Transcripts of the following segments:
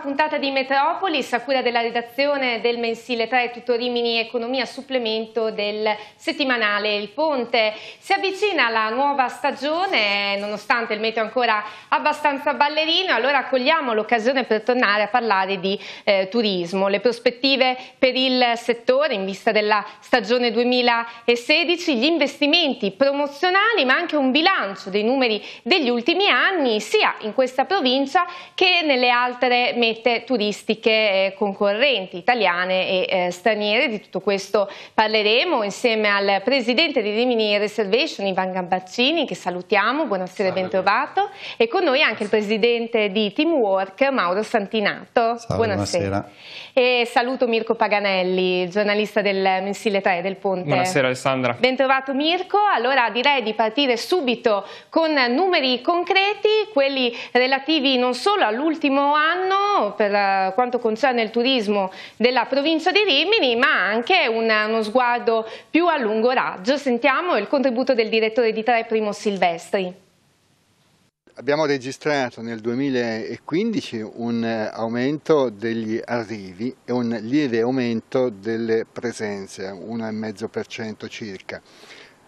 puntata di Metropolis a cura della redazione del mensile 3 Tutorimini Economia supplemento del settimanale Il Ponte. Si avvicina la nuova stagione, nonostante il meteo ancora abbastanza ballerino, allora accogliamo l'occasione per tornare a parlare di eh, turismo. Le prospettive per il settore in vista della stagione 2016, gli investimenti promozionali ma anche un bilancio dei numeri degli ultimi anni sia in questa provincia che nelle altre mete mete turistiche eh, concorrenti italiane e eh, straniere. Di tutto questo parleremo insieme al presidente di Rimini Reservation, Ivan Gambaccini, che salutiamo, buonasera e bentrovato, e con noi anche il presidente di Teamwork, Mauro Santinato. Salve, buonasera. buonasera. E saluto Mirko Paganelli, giornalista del mensile 3 del Ponte. Buonasera Alessandra. Bentrovato Mirko, allora direi di partire subito con numeri concreti, quelli relativi non solo all'ultimo anno per eh, quanto concerne il turismo della provincia di Rimini, ma anche una, uno sguardo più a lungo raggio. Sentiamo il contributo del direttore di Tre, Primo Silvestri. Abbiamo registrato nel 2015 un eh, aumento degli arrivi e un lieve aumento delle presenze, 1,5% circa.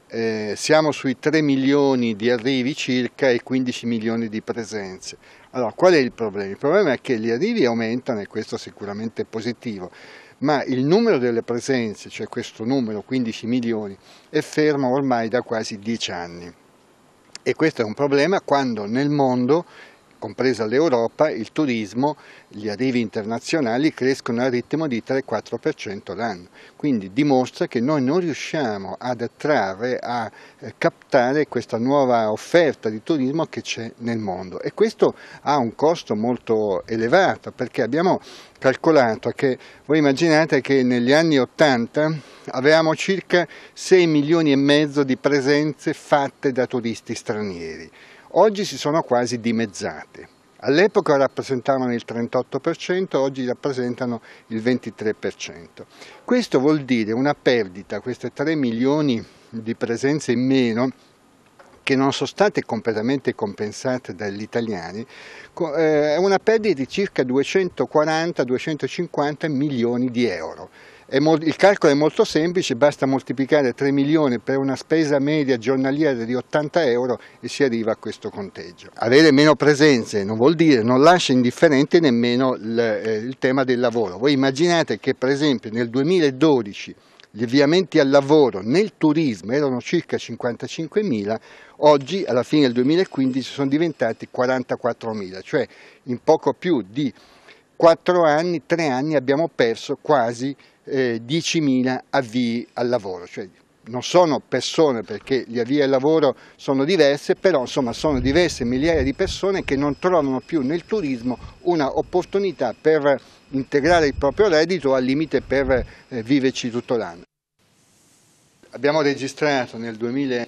Eh, siamo sui 3 milioni di arrivi circa e 15 milioni di presenze. Allora, qual è il problema? Il problema è che gli arrivi aumentano e questo sicuramente è positivo, ma il numero delle presenze, cioè questo numero 15 milioni, è fermo ormai da quasi 10 anni. E questo è un problema quando nel mondo compresa l'Europa, il turismo, gli arrivi internazionali crescono al ritmo di 3-4% l'anno. Quindi dimostra che noi non riusciamo ad attrarre, a eh, captare questa nuova offerta di turismo che c'è nel mondo. E questo ha un costo molto elevato perché abbiamo calcolato che voi immaginate che negli anni 80 avevamo circa 6 milioni e mezzo di presenze fatte da turisti stranieri. Oggi si sono quasi dimezzate. All'epoca rappresentavano il 38%, oggi rappresentano il 23%. Questo vuol dire una perdita, queste 3 milioni di presenze in meno, che non sono state completamente compensate dagli italiani, eh, è una perdita di circa 240-250 milioni di euro il calcolo è molto semplice, basta moltiplicare 3 milioni per una spesa media giornaliera di 80 euro e si arriva a questo conteggio. Avere meno presenze non vuol dire, non lascia indifferente nemmeno eh, il tema del lavoro. Voi immaginate che per esempio nel 2012 gli avviamenti al lavoro nel turismo erano circa 55.000, oggi alla fine del 2015 sono diventati 44.000, cioè in poco più di 4 anni, 3 anni abbiamo perso quasi eh, 10.000 avvii al lavoro, cioè non sono persone perché gli avvii al lavoro sono diverse, però insomma sono diverse migliaia di persone che non trovano più nel turismo una opportunità per integrare il proprio reddito o al limite per eh, viverci tutto l'anno. Abbiamo registrato nel 2000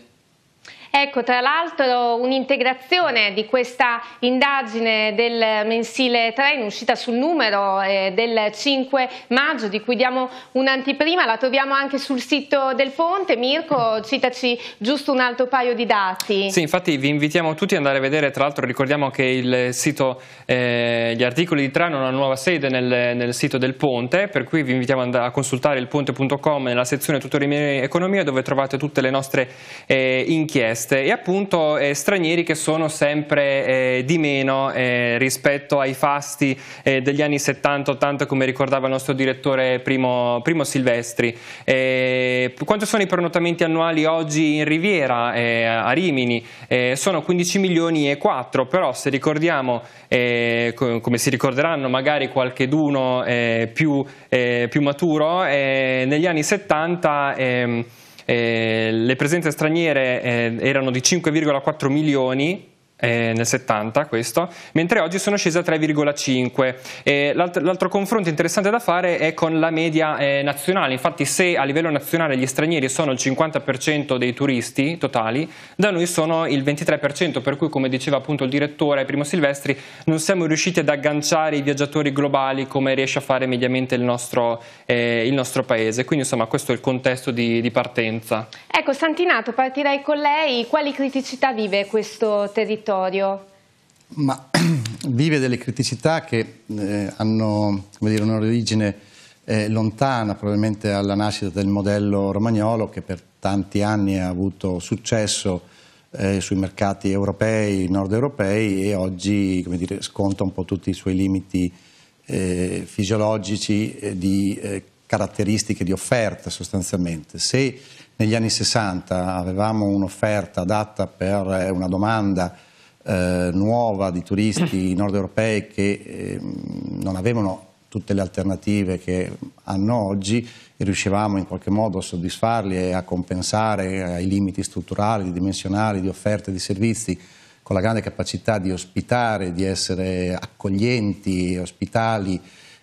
Ecco, tra l'altro un'integrazione di questa indagine del mensile 3 in uscita sul numero eh, del 5 maggio di cui diamo un'antiprima, la troviamo anche sul sito del Ponte. Mirko, citaci giusto un altro paio di dati. Sì, infatti vi invitiamo tutti ad andare a vedere, tra l'altro ricordiamo che il sito, eh, gli articoli di Trano hanno una nuova sede nel, nel, sito del Ponte, per cui vi invitiamo a consultare il ponte.com nella sezione tutorial economia dove trovate tutte le nostre eh, inchieste richieste e appunto eh, stranieri che sono sempre eh, di meno eh, rispetto ai fasti eh, degli anni 70-80 come ricordava il nostro direttore Primo, Primo Silvestri. Eh, quanto sono i prenotamenti annuali oggi in Riviera eh, a Rimini? sono 15 milioni e 4 però se ricordiamo come si ricorderanno magari qualcheduno più, più maturo negli anni 70 ehm, eh, le presenze straniere eh, erano di 5,4 milioni eh, nel 70 questo, mentre oggi sono scese a 3,5. l'altro, confronto interessante da fare è con la media eh, nazionale, infatti se a livello nazionale gli stranieri sono il 50% dei turisti totali, da noi sono il 23%, per cui come diceva appunto il direttore Primo Silvestri non siamo riusciti ad agganciare i viaggiatori globali come riesce a fare mediamente il nostro, eh, il nostro paese, quindi insomma questo è il contesto di, di partenza. Ecco Santinato, partirei con lei, quali criticità vive questo territorio? territorio? Ma vive delle criticità che eh, hanno un'origine eh, lontana probabilmente alla nascita del modello romagnolo che per tanti anni ha avuto successo eh, sui mercati europei, nord europei e oggi dire, sconta un po' tutti i suoi limiti eh, fisiologici eh, di eh, caratteristiche di offerta sostanzialmente. Se negli anni 60 avevamo un'offerta adatta per eh, una domanda eh, nuova di turisti nord europei che eh, non avevano tutte le alternative che hanno oggi e riuscivamo in qualche modo a soddisfarli e a compensare eh, ai limiti strutturali, dimensionali, di offerte di servizi con la grande capacità di ospitare, di essere accoglienti, ospitali,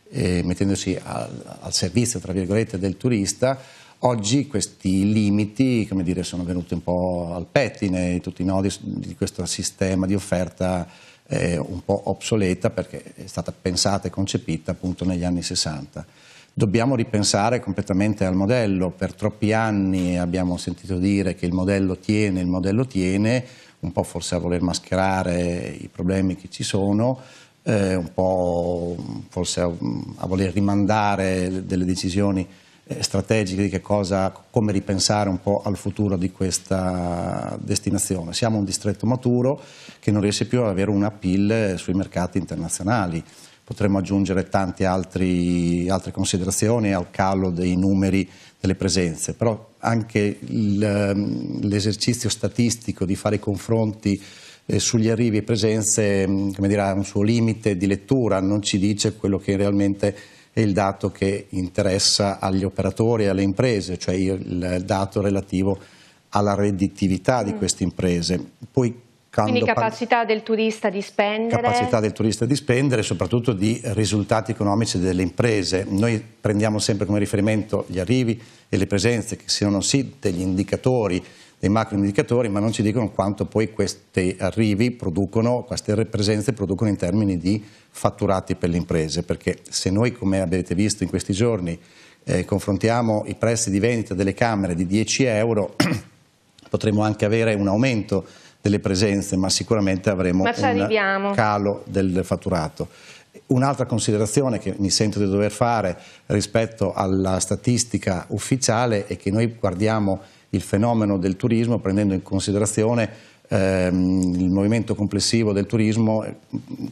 eh, mettendosi al, al servizio, tra virgolette, del turista, Oggi questi limiti dire, sono venuti un po' al pettine, tutti i nodi di questo sistema di offerta eh, un po' obsoleta perché è stata pensata e concepita appunto negli anni 60. Dobbiamo ripensare completamente al modello, per troppi anni abbiamo sentito dire che il modello tiene, il modello tiene, un po' forse a voler mascherare i problemi che ci sono, eh, un po' forse a, a voler rimandare delle decisioni eh, strategiche di cosa, come ripensare un po' al futuro di questa destinazione. Siamo un distretto maturo che non riesce più ad avere un appeal sui mercati internazionali. Potremmo aggiungere tante altre considerazioni al calo dei numeri delle presenze, però anche ehm, l'esercizio statistico di fare i confronti eh, sugli arrivi e presenze mm, dire, ha un suo limite di lettura, non ci dice quello che realmente è il dato che interessa agli operatori e alle imprese, cioè il dato relativo alla redditività di mm. queste imprese. Poi, Quindi capacità del turista di spendere. Capacità del turista di spendere e soprattutto di risultati economici delle imprese. Noi prendiamo sempre come riferimento gli arrivi e le presenze, che siano sì degli indicatori dei indicatori, ma non ci dicono quanto poi questi arrivi producono, queste presenze producono in termini di fatturati per le imprese, perché se noi, come avete visto in questi giorni, eh, confrontiamo i prezzi di vendita delle camere di 10 euro, potremo anche avere un aumento delle presenze, ma sicuramente avremo ma un calo del fatturato. Un'altra considerazione che mi sento di dover fare rispetto alla statistica ufficiale è che noi guardiamo il fenomeno del turismo prendendo in considerazione ehm, il movimento complessivo del turismo eh,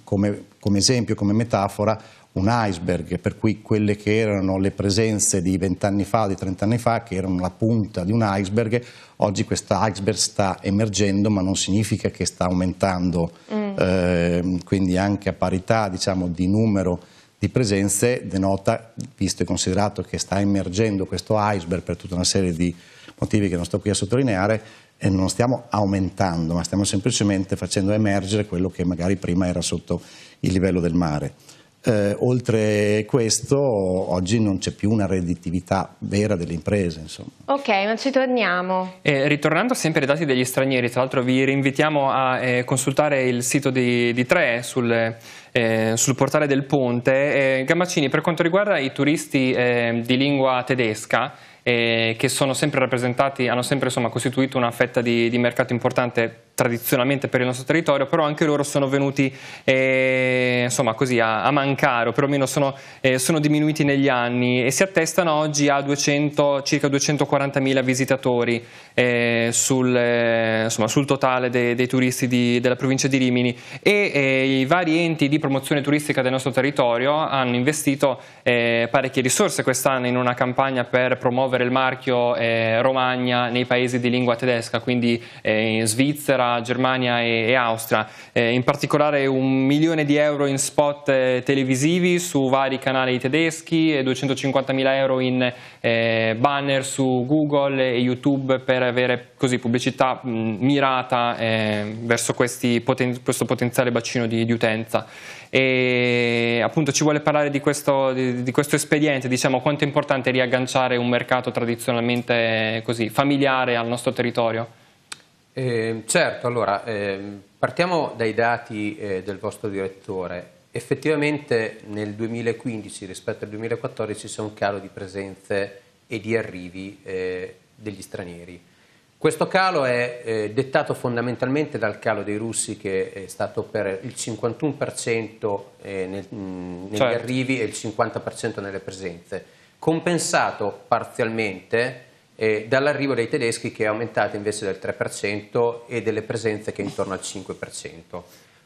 come, come esempio, come metafora un iceberg, per cui quelle che erano le presenze di vent'anni fa, di trent'anni fa, che erano la punta di un iceberg, oggi questo iceberg sta emergendo, ma non significa che sta aumentando, mm. eh, quindi anche a parità diciamo, di numero di presenze denota, visto e considerato che sta emergendo questo iceberg per tutta una serie di motivi che non sto qui a sottolineare, e eh, non stiamo aumentando, ma stiamo semplicemente facendo emergere quello che magari prima era sotto il livello del mare. Eh, oltre questo, oggi non c'è più una redditività vera delle imprese. Insomma. Ok, ma ci torniamo. Eh, ritornando sempre ai dati degli stranieri, tra l'altro vi rinvitiamo a eh, consultare il sito di, di Tre sul eh, sul portale del ponte. Eh, Gambaccini, per quanto riguarda i turisti eh, di lingua tedesca, eh, che sono sempre rappresentati, hanno sempre insomma, costituito una fetta di, di mercato importante tradizionalmente per il nostro territorio, però anche loro sono venuti eh, insomma, così, a, a, mancare o perlomeno sono, eh, sono, diminuiti negli anni e si attestano oggi a 200, circa 240.000 visitatori eh, sul, eh, insomma, sul, totale dei, dei turisti di, della provincia di Rimini e eh, i vari enti di promozione turistica del nostro territorio hanno investito eh, parecchie risorse quest'anno in una campagna per promuovere il marchio Romagna nei paesi di lingua tedesca, quindi in Svizzera, Germania e, e Austria, eh, in particolare un milione di euro in spot eh, televisivi su vari canali tedeschi e 250 mila euro in eh, banner su Google e YouTube per avere così pubblicità mh, mm, mirata eh, verso poten questo potenziale bacino di, di utenza e appunto ci vuole parlare di questo, di, di questo, espediente, diciamo quanto è importante riagganciare un mercato tradizionalmente eh, così familiare al nostro territorio. Eh, certo, allora eh, partiamo dai dati eh, del vostro direttore. Effettivamente nel 2015 rispetto al 2014 c'è un calo di presenze e di arrivi eh, degli stranieri. Questo calo è eh, dettato fondamentalmente dal calo dei russi che è stato per il 51% eh, nel, mh, negli certo. arrivi e il 50% nelle presenze, compensato parzialmente eh, dall'arrivo dei tedeschi che è aumentata invece del 3% e delle presenze che è intorno al 5%.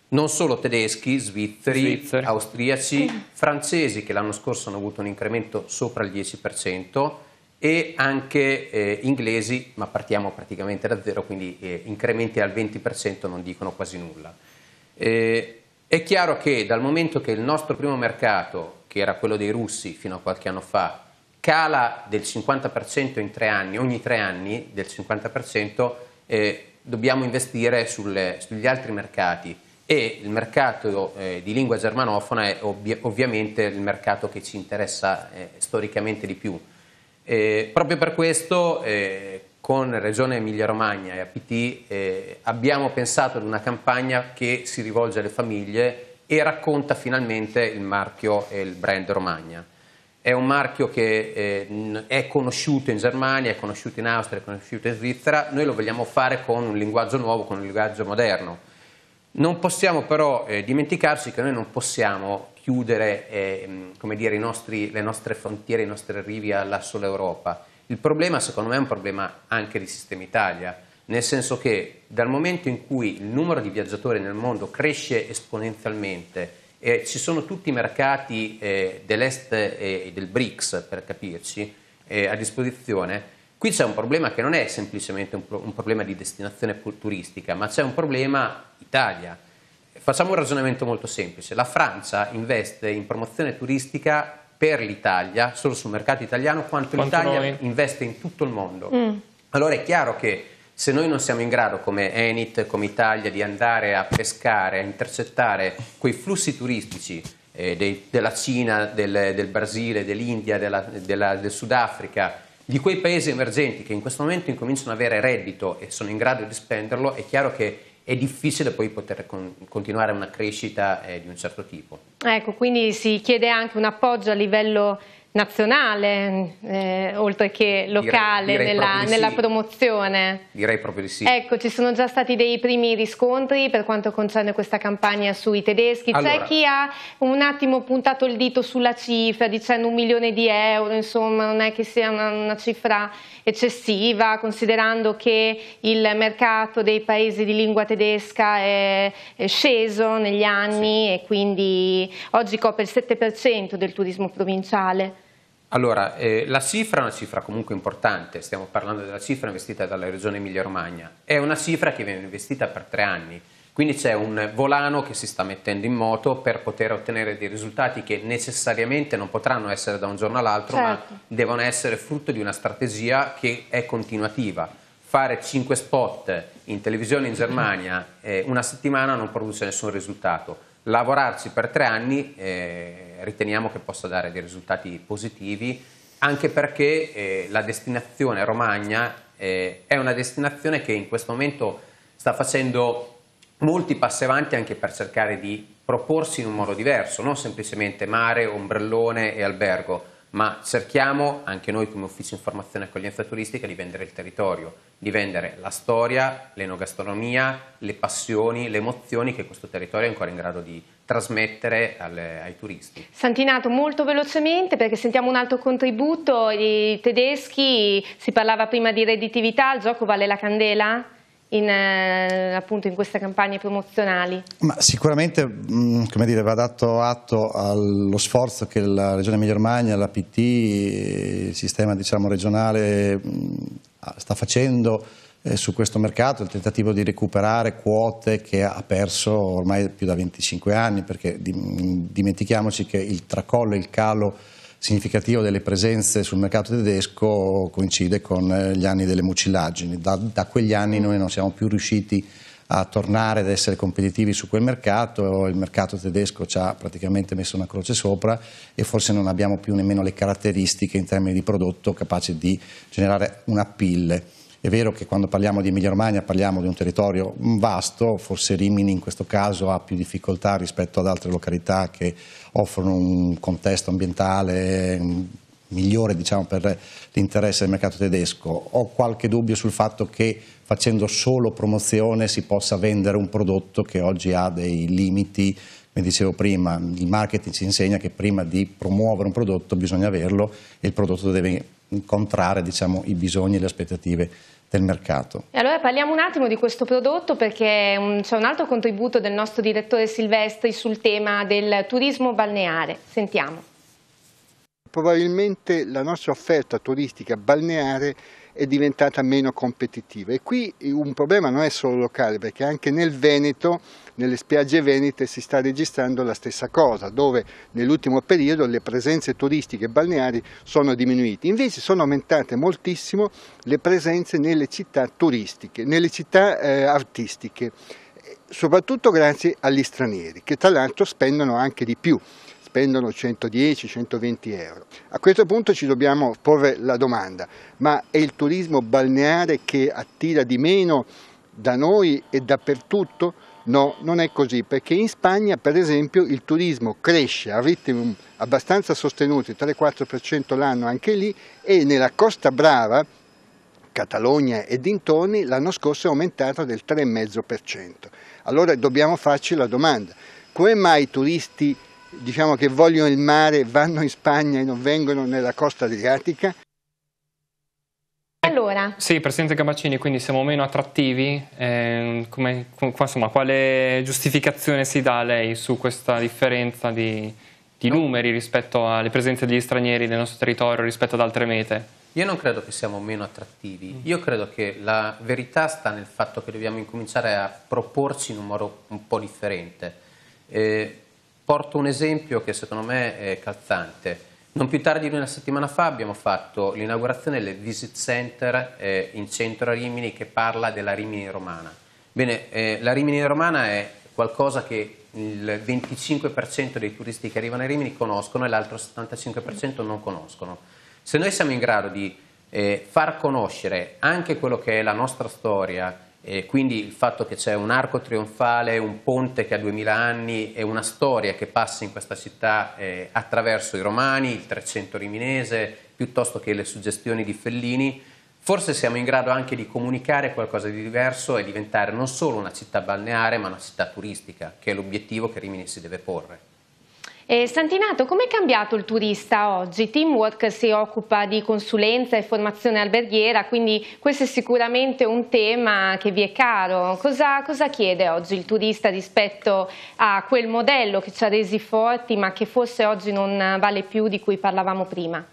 Non solo tedeschi, svizzeri, Svizzeri. austriaci, francesi che l'anno scorso hanno avuto un incremento sopra il 10% e anche eh, inglesi, ma partiamo praticamente da zero, quindi eh, incrementi al 20% non dicono quasi nulla. Eh, è chiaro che dal momento che il nostro primo mercato, che era quello dei russi fino a qualche anno fa, cala del 50% in tre anni, ogni tre anni del 50%, eh, dobbiamo investire sulle, sugli altri mercati e il mercato eh, di lingua germanofona è ovvi ovviamente il mercato che ci interessa eh, storicamente di più. Eh, proprio per questo eh, con Regione Emilia-Romagna e APT eh, abbiamo pensato ad una campagna che si rivolge alle famiglie e racconta finalmente il marchio e il brand Romagna. È un marchio che eh, è conosciuto in Germania, è conosciuto in Austria, è conosciuto in Svizzera, noi lo vogliamo fare con un linguaggio nuovo, con un linguaggio moderno. Non possiamo però eh, dimenticarci che noi non possiamo chiudere eh, dire, nostri, le nostre frontiere, i nostri arrivi alla sola Europa. Il problema secondo me è un problema anche di sistema Italia, nel senso che dal momento in cui il numero di viaggiatori nel mondo cresce esponenzialmente, eh, ci sono tutti i mercati eh, dell'est e del BRICS, per capirci, eh, a disposizione. Qui c'è un problema che non è semplicemente un, pro un problema di destinazione turistica, ma c'è un problema Italia. Facciamo un ragionamento molto semplice. La Francia investe in promozione turistica per l'Italia, solo sul mercato italiano, quanto, quanto l'Italia investe in tutto il mondo. Mm. Allora è chiaro che se noi non siamo in grado come Enit, come Italia, di andare a pescare, a intercettare quei flussi turistici eh, dei, della Cina, del, del Brasile, dell'India, della, della, del Sudafrica, di quei paesi emergenti che in questo momento incominciano ad avere reddito e sono in grado di spenderlo, è chiaro che è difficile poi poter con, continuare una crescita eh, di un certo tipo. Ecco, quindi si chiede anche un appoggio a livello nazionale, eh, oltre che locale, direi, direi nella, nella sì. promozione. Direi proprio di sì. Ecco, ci sono già stati dei primi riscontri per quanto concerne questa campagna sui tedeschi. Allora, C'è chi ha un attimo puntato il dito sulla cifra dicendo un milione di euro, insomma non è che sia una, una cifra eccessiva, considerando che il mercato dei paesi di lingua tedesca è, è sceso negli anni sì. e quindi oggi copre il 7% del turismo provinciale. Allora, eh, la cifra è una cifra comunque importante, stiamo parlando della cifra investita dalla Regione Emilia-Romagna, è una cifra che viene investita per tre anni, quindi c'è un volano che si sta mettendo in moto per poter ottenere dei risultati che necessariamente non potranno essere da un giorno all'altro, certo. ma devono essere frutto di una strategia che è continuativa. Fare cinque spot in televisione in Germania eh, una settimana non produce nessun risultato. Lavorarci per tre anni... Eh, riteniamo che possa dare dei risultati positivi, anche perché eh, la destinazione Romagna eh, è una destinazione che in questo momento sta facendo molti passi avanti anche per cercare di proporsi in un modo diverso, non semplicemente mare, ombrellone e albergo, ma cerchiamo anche noi come ufficio informazione e accoglienza turistica di vendere il territorio, di vendere la storia, l'enogastronomia, le passioni, le emozioni che questo territorio è ancora in grado di trasmettere alle, ai turisti. Santinato, molto velocemente perché sentiamo un altro contributo, i tedeschi, si parlava prima di redditività, il gioco vale la candela? in, eh, appunto in queste campagne promozionali? Ma sicuramente mh, mm, dire, va dato atto allo sforzo che la Regione Emilia Romagna, l'APT, il sistema diciamo, regionale mh, mm, sta facendo eh, su questo mercato, il tentativo di recuperare quote che ha perso ormai più da 25 anni, perché dimentichiamoci che il tracollo, il calo significativo delle presenze sul mercato tedesco coincide con eh, gli anni delle mucillaggini. Da, da quegli anni noi non siamo più riusciti a tornare ad essere competitivi su quel mercato, il mercato tedesco ci ha praticamente messo una croce sopra e forse non abbiamo più nemmeno le caratteristiche in termini di prodotto capaci di generare una pille. È vero che quando parliamo di Emilia Romagna parliamo di un territorio vasto, forse Rimini in questo caso ha più difficoltà rispetto ad altre località che offrono un contesto ambientale mm, migliore diciamo, per l'interesse del mercato tedesco. Ho qualche dubbio sul fatto che facendo solo promozione si possa vendere un prodotto che oggi ha dei limiti come dicevo prima, il marketing ci insegna che prima di promuovere un prodotto bisogna averlo e il prodotto deve incontrare diciamo, i bisogni e le aspettative del mercato. E allora parliamo un attimo di questo prodotto perché c'è un altro contributo del nostro direttore Silvestri sul tema del turismo balneare. Sentiamo. Probabilmente la nostra offerta turistica balneare è diventata meno competitiva e qui un problema non è solo locale perché anche nel Veneto nelle spiagge venete si sta registrando la stessa cosa, dove nell'ultimo periodo le presenze turistiche e balneari sono diminuite. Invece sono aumentate moltissimo le presenze nelle città turistiche, nelle città eh, artistiche, soprattutto grazie agli stranieri, che tra l'altro spendono anche di più spendono 110-120 euro. A questo punto ci dobbiamo porre la domanda, ma è il turismo balneare che attira di meno da noi e dappertutto? No, non è così, perché in Spagna per esempio il turismo cresce a ritmi abbastanza sostenuti, 3-4% l'anno anche lì, e nella Costa Brava, Catalogna e dintorni, l'anno scorso è aumentata del 3,5%. Allora dobbiamo farci la domanda, come mai i turisti diciamo, che vogliono il mare vanno in Spagna e non vengono nella costa adriatica? Allora. Sì, Presidente Gabaccini, quindi siamo meno attrattivi, eh, come, insomma, quale giustificazione si dà a lei su questa differenza di, di numeri rispetto alle presenze degli stranieri nel nostro territorio rispetto ad altre mete? Io non credo che siamo meno attrattivi, io credo che la verità sta nel fatto che dobbiamo incominciare a proporci in un modo un po' differente. Eh, porto un esempio che secondo me è calzante. Non più tardi di una settimana fa abbiamo fatto l'inaugurazione del Visit Center eh, in centro a Rimini che parla della Rimini romana. Bene, eh, la Rimini romana è qualcosa che il 25% dei turisti che arrivano a Rimini conoscono e l'altro 75% non conoscono. Se noi siamo in grado di eh, far conoscere anche quello che è la nostra storia, e quindi il fatto che c'è un arco trionfale, un ponte che ha 2000 anni e una storia che passa in questa città eh, attraverso i romani, il 300 riminese, piuttosto che le suggestioni di Fellini, forse siamo in grado anche di comunicare qualcosa di diverso e diventare non solo una città balneare ma una città turistica, che è l'obiettivo che Rimini si deve porre. E eh, Santinato, com'è cambiato il turista oggi? Teamwork si occupa di consulenza e formazione alberghiera, quindi questo è sicuramente un tema che vi è caro. Cosa, cosa chiede oggi il turista rispetto a quel modello che ci ha resi forti ma che forse oggi non vale più di cui parlavamo prima?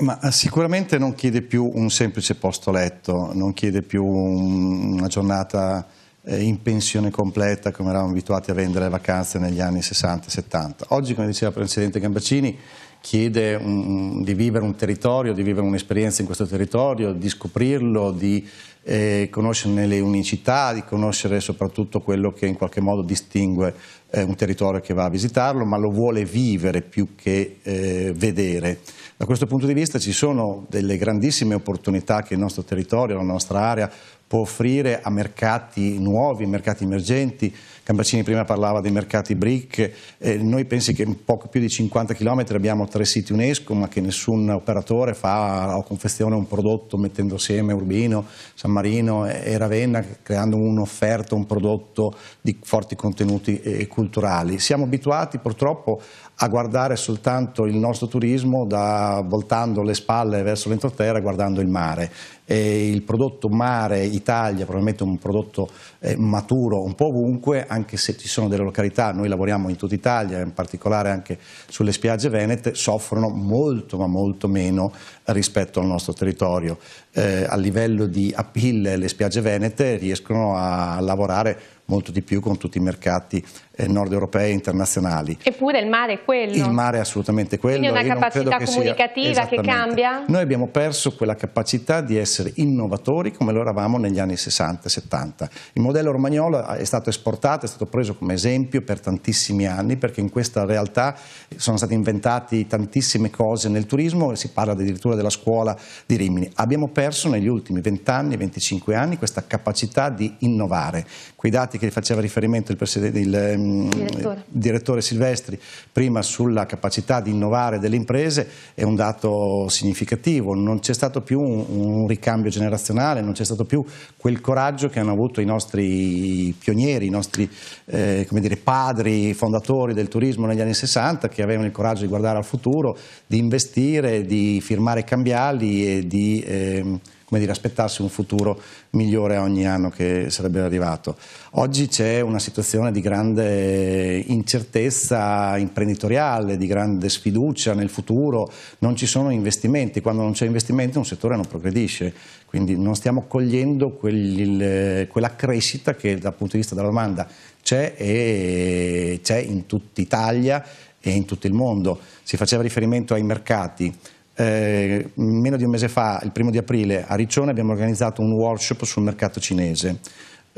Ma eh, sicuramente non chiede più un semplice posto letto, non chiede più una giornata eh, in pensione completa come eravamo abituati a vendere le vacanze negli anni 60 e 70. Oggi, come diceva il Presidente Gambaccini, chiede un, di vivere un territorio, di vivere un'esperienza in questo territorio, di scoprirlo, di eh, conoscerne le unicità, di conoscere soprattutto quello che in qualche modo distingue eh, un territorio che va a visitarlo, ma lo vuole vivere più che eh, vedere. Da questo punto di vista ci sono delle grandissime opportunità che il nostro territorio, la nostra area può offrire a mercati nuovi, mercati emergenti. Cambaccini prima parlava dei mercati BRIC, eh, noi pensi che in poco più di 50 km abbiamo tre siti UNESCO ma che nessun operatore fa o confeziona un prodotto mettendo assieme Urbino, San Marino e Ravenna creando un'offerta, un prodotto di forti contenuti eh, culturali. Siamo abituati purtroppo a guardare soltanto il nostro turismo da, voltando le spalle verso l'entroterra guardando il mare eh, il prodotto mare Italia, probabilmente un prodotto eh, maturo un po' ovunque, anche se ci sono delle località, noi lavoriamo in tutta Italia, in particolare anche sulle spiagge venete, soffrono molto ma molto meno rispetto al nostro territorio. Eh, a livello di appeal le spiagge venete riescono a lavorare molto di più con tutti i mercati eh, nord europee internazionali. Eppure il mare è quello. Il mare è assolutamente quello. Quindi è una Io capacità comunicativa che, sia, che cambia? Noi abbiamo perso quella capacità di essere innovatori come lo eravamo negli anni 60-70. Il modello romagnolo è stato esportato, è stato preso come esempio per tantissimi anni perché in questa realtà sono state inventate tantissime cose nel turismo, si parla addirittura della scuola di Rimini. Abbiamo perso negli ultimi 20 anni, 25 anni questa capacità di innovare. Quei dati che faceva riferimento il, Presidente, il ehm, direttore. Eh, direttore. Silvestri prima sulla capacità di innovare delle imprese è un dato significativo, non c'è stato più un, un ricambio generazionale, non c'è stato più quel coraggio che hanno avuto i nostri pionieri, i nostri eh, dire, padri fondatori del turismo negli anni 60 che avevano il coraggio di guardare al futuro, di investire, di firmare cambiali e di eh, dire, aspettarsi un futuro migliore ogni anno che sarebbe arrivato. Oggi c'è una situazione di grande incertezza imprenditoriale, di grande sfiducia nel futuro, non ci sono investimenti, quando non c'è investimento un settore non progredisce, quindi non stiamo cogliendo quel, quella crescita che dal punto di vista della domanda c'è e c'è in tutta Italia e in tutto il mondo. Si faceva riferimento ai mercati. Eh, meno di un mese fa, il primo di aprile, a Riccione abbiamo organizzato un workshop sul mercato cinese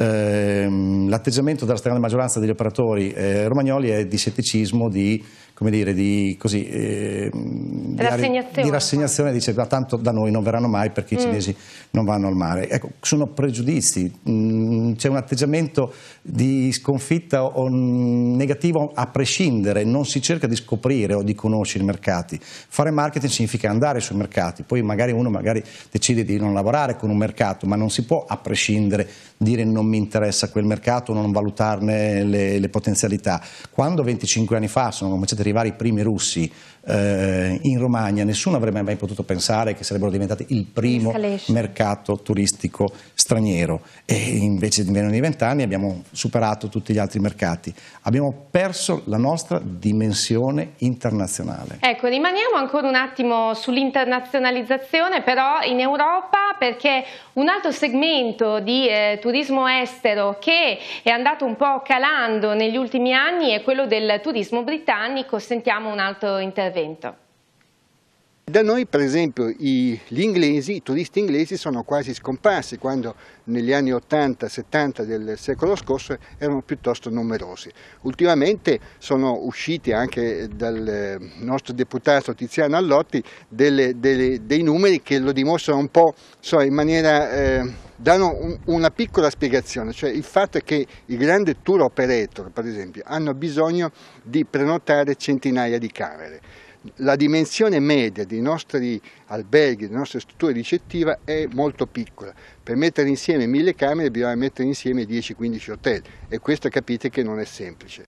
Ehm, l'atteggiamento della stragrande maggioranza degli operatori eh, romagnoli è di scetticismo, di, come dire, di, così, eh, di, rassegnazione. di rassegnazione, dice ma ah, tanto da noi non verranno mai perché i mm. cinesi non vanno al mare. Ecco, sono pregiudizi, mm, c'è un atteggiamento di sconfitta o mm, negativo a prescindere, non si cerca di scoprire o di conoscere i mercati. Fare marketing significa andare sui mercati, poi magari uno magari decide di non lavorare con un mercato, ma non si può a prescindere dire non mi interessa quel mercato, non valutarne le, le potenzialità. Quando 25 anni fa sono cominciati ad arrivare i primi russi eh, in Romagna, nessuno avrebbe mai potuto pensare che sarebbero diventati il primo mercato turistico straniero e invece di meno di 20 anni abbiamo superato tutti gli altri mercati. Abbiamo perso la nostra dimensione internazionale. Ecco, rimaniamo ancora un attimo sull'internazionalizzazione però in Europa perché un altro segmento di eh, turismo è all'estero che è andato un po' calando negli ultimi anni è quello del turismo britannico, sentiamo un altro intervento. Da noi per esempio gli inglesi, i turisti inglesi sono quasi scomparsi quando negli anni 80-70 del secolo scorso erano piuttosto numerosi. Ultimamente sono usciti anche dal nostro deputato Tiziano Allotti delle, delle, dei numeri che lo dimostrano un po' so, in maniera... Eh, danno un, una piccola spiegazione, cioè il fatto è che i grandi tour operator, per esempio, hanno bisogno di prenotare centinaia di camere. La dimensione media dei nostri alberghi, delle nostre strutture ricettive è molto piccola. Per mettere insieme mille camere bisogna mettere insieme 10-15 hotel e questo capite che non è semplice.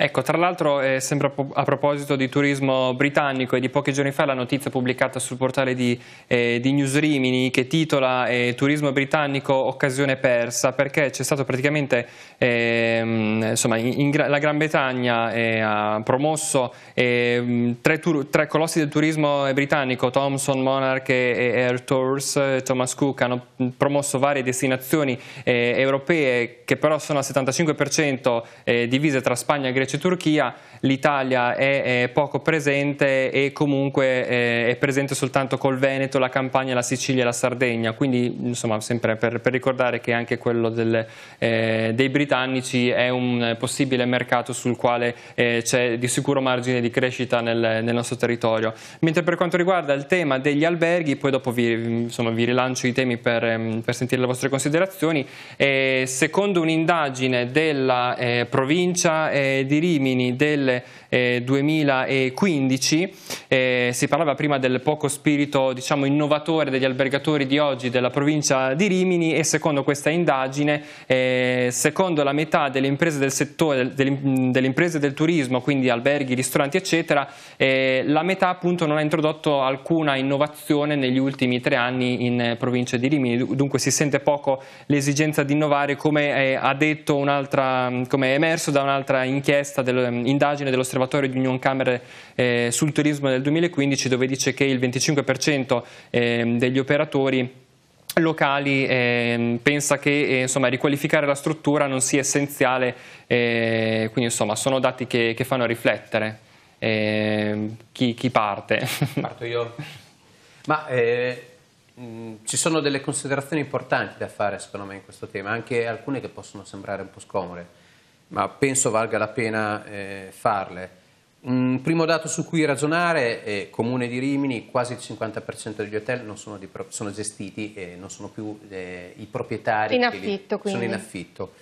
Ecco, tra l'altro, eh, sempre a proposito di turismo britannico e di pochi giorni fa la notizia pubblicata sul portale di, eh, di News Rimini che titola eh, Turismo britannico occasione persa perché c'è stato praticamente, ehm, insomma, in, in, la Gran Bretagna eh, ha promosso ehm, tre, tre, colossi del turismo britannico, Thomson, Monarch e Air Tours, eh, Thomas Cook, hanno promosso varie destinazioni eh, europee che però sono al 75% divise tra Spagna, e Grecia invece Turchia l'Italia è, è, poco presente e comunque è, eh, è presente soltanto col Veneto, la Campania, la Sicilia e la Sardegna, quindi insomma sempre per, per ricordare che anche quello del, eh, dei britannici è un possibile mercato sul quale eh, c'è di sicuro margine di crescita nel, nel, nostro territorio. Mentre per quanto riguarda il tema degli alberghi, poi dopo vi, insomma, vi rilancio i temi per, ehm, per, sentire le vostre considerazioni, eh, secondo un'indagine della eh, provincia eh, di di Rimini delle eh, 2015, eh, si parlava prima del poco spirito diciamo, innovatore degli albergatori di oggi della provincia di Rimini e secondo questa indagine, eh, secondo la metà delle imprese del settore, del, delle mm, imprese del turismo, quindi alberghi, ristoranti eccetera, eh, la metà appunto non ha introdotto alcuna innovazione negli ultimi tre anni in provincia di Rimini, dunque si sente poco l'esigenza di innovare come eh, ha detto un'altra, come è emerso da un'altra inchiesta, dell'indagine mm, indagine dello Stato Osservatorio di Unioncamere eh, sul turismo del 2015 dove dice che il 25% eh, degli operatori locali eh, pensa che eh, insomma, riqualificare la struttura non sia essenziale, eh, quindi insomma sono dati che, che fanno riflettere. Ehm, chi, chi, parte? Parto io. Ma mh, eh, mm, ci sono delle considerazioni importanti da fare secondo me in questo tema, anche alcune che possono sembrare un po' scomode ma penso valga la pena eh, farle. Un primo dato su cui ragionare è Comune di Rimini, quasi il 50% degli hotel sono, di, sono, gestiti e non sono più eh, i proprietari. In affitto, quindi. Sono in affitto.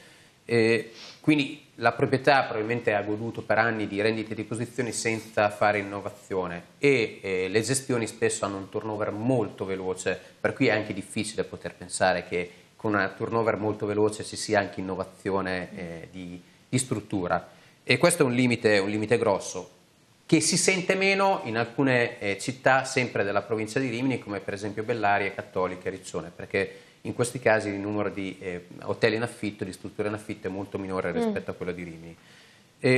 Eh, quindi la proprietà probabilmente ha goduto per anni di rendite di posizioni senza fare innovazione e eh, le gestioni spesso hanno un turnover molto veloce, per cui è anche difficile poter pensare che con un turnover molto veloce ci sia anche innovazione eh, di di struttura e questo è un limite, un limite grosso che si sente meno in alcune eh, città sempre della provincia di Rimini come per esempio Bellaria, Cattolica, Rizzone perché in questi casi il numero di eh, hotel in affitto, di strutture in affitto è molto minore mm. rispetto mm. a quello di Rimini.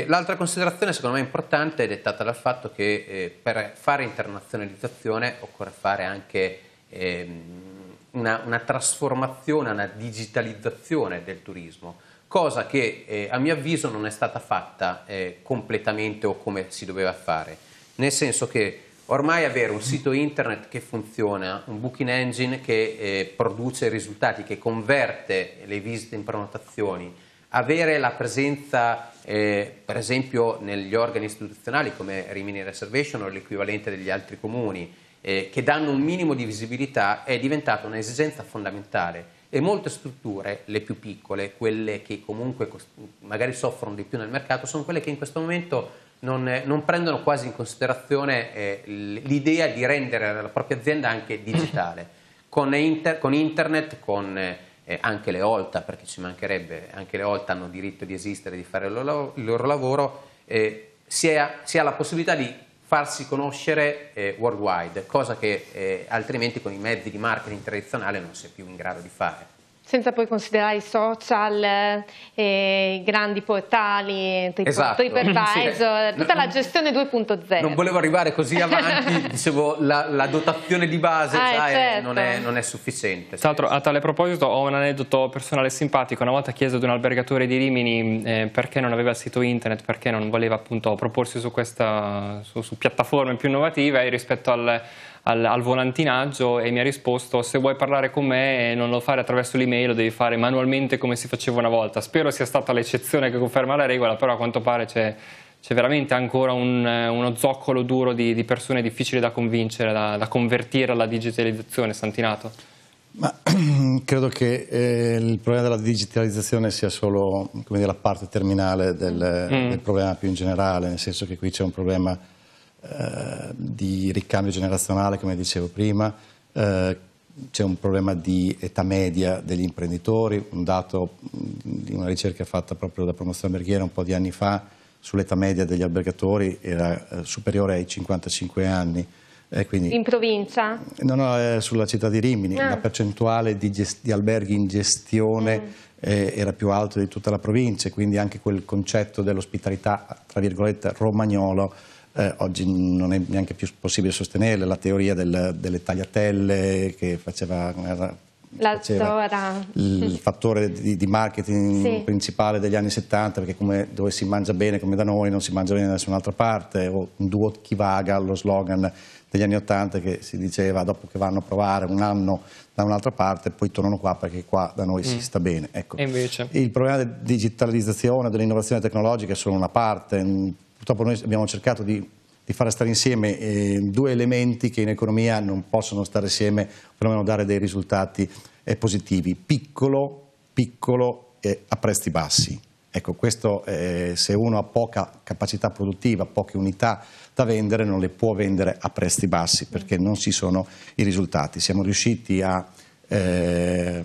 l'altra considerazione secondo me importante è dettata dal fatto che eh, per fare internazionalizzazione occorre fare anche ehm, una, una trasformazione, una digitalizzazione del turismo cosa che eh, a mio avviso non è stata fatta eh, completamente o come si doveva fare, nel senso che ormai avere un sito internet che funziona, un booking engine che eh, produce risultati, che converte le visite in prenotazioni, avere la presenza eh, per esempio negli organi istituzionali come Rimini Reservation o l'equivalente degli altri comuni, eh, che danno un minimo di visibilità è diventata un'esigenza fondamentale e molte strutture, le più piccole, quelle che comunque magari soffrono di più nel mercato, sono quelle che in questo momento non, non prendono quasi in considerazione eh, l'idea di rendere la propria azienda anche digitale, con, inter, con internet, con eh, anche le OLTA, perché ci mancherebbe, anche le OLTA hanno diritto di esistere, di fare il loro, il loro lavoro, eh, si, è, si ha la possibilità di farsi conoscere eh, worldwide, cosa che eh, altrimenti con i mezzi di marketing tradizionale non si è più in grado di fare senza poi considerare i social, eh, i grandi portali, TripAdvisor, esatto. TripAdvisor sì. tutta la gestione 2.0. Non volevo arrivare così avanti, dicevo la, la, dotazione di base ah, già certo. è, non, è, non, è, sufficiente. Tra l'altro a tale proposito ho un aneddoto personale simpatico, una volta chiesto ad un albergatore di Rimini eh, perché non aveva il sito internet, perché non voleva appunto proporsi su, questa, su, su piattaforme più innovative eh, rispetto al al, al volantinaggio e mi ha risposto se vuoi parlare con me e non lo fare attraverso l'email, lo devi fare manualmente come si faceva una volta. Spero sia stata l'eccezione che conferma la regola, però a quanto pare c'è c'è veramente ancora un, uno zoccolo duro di, di, persone difficili da convincere, da, da, convertire alla digitalizzazione, Santinato? Ma, credo che eh, il problema della digitalizzazione sia solo dire, la parte terminale del, mm. del problema più in generale, nel senso che qui c'è un problema di ricambio generazionale, come dicevo prima, eh, c'è un problema di età media degli imprenditori, un dato mm, di una ricerca fatta proprio da Promozione Alberghiera un po' di anni fa sull'età media degli albergatori era eh, superiore ai 55 anni. Eh, quindi, in provincia? No, no, eh, sulla città di Rimini, ah. la percentuale di, di, alberghi in gestione mm. eh, era più alta di tutta la provincia, quindi anche quel concetto dell'ospitalità, tra virgolette, romagnolo eh, oggi non è neanche più possibile sostenerle, la teoria del, delle tagliatelle che faceva... faceva il fattore di, di marketing sì. principale degli anni 70 perché come, dove si mangia bene come da noi non si mangia bene da nessun'altra parte o un duo chi vaga lo slogan degli anni 80 che si diceva dopo che vanno a provare un anno da un'altra parte poi tornano qua perché qua da noi mm. si sta bene. Ecco. Il problema della digitalizzazione, dell'innovazione tecnologica è solo una parte, Purtroppo noi abbiamo cercato di, di far stare insieme eh, due elementi che in economia non possono stare insieme, perlomeno dare dei risultati eh, positivi. Piccolo, piccolo e a prezzi bassi. Ecco, questo eh, se uno ha poca capacità produttiva, poche unità da vendere, non le può vendere a prezzi bassi perché non ci sono i risultati. Siamo riusciti a eh,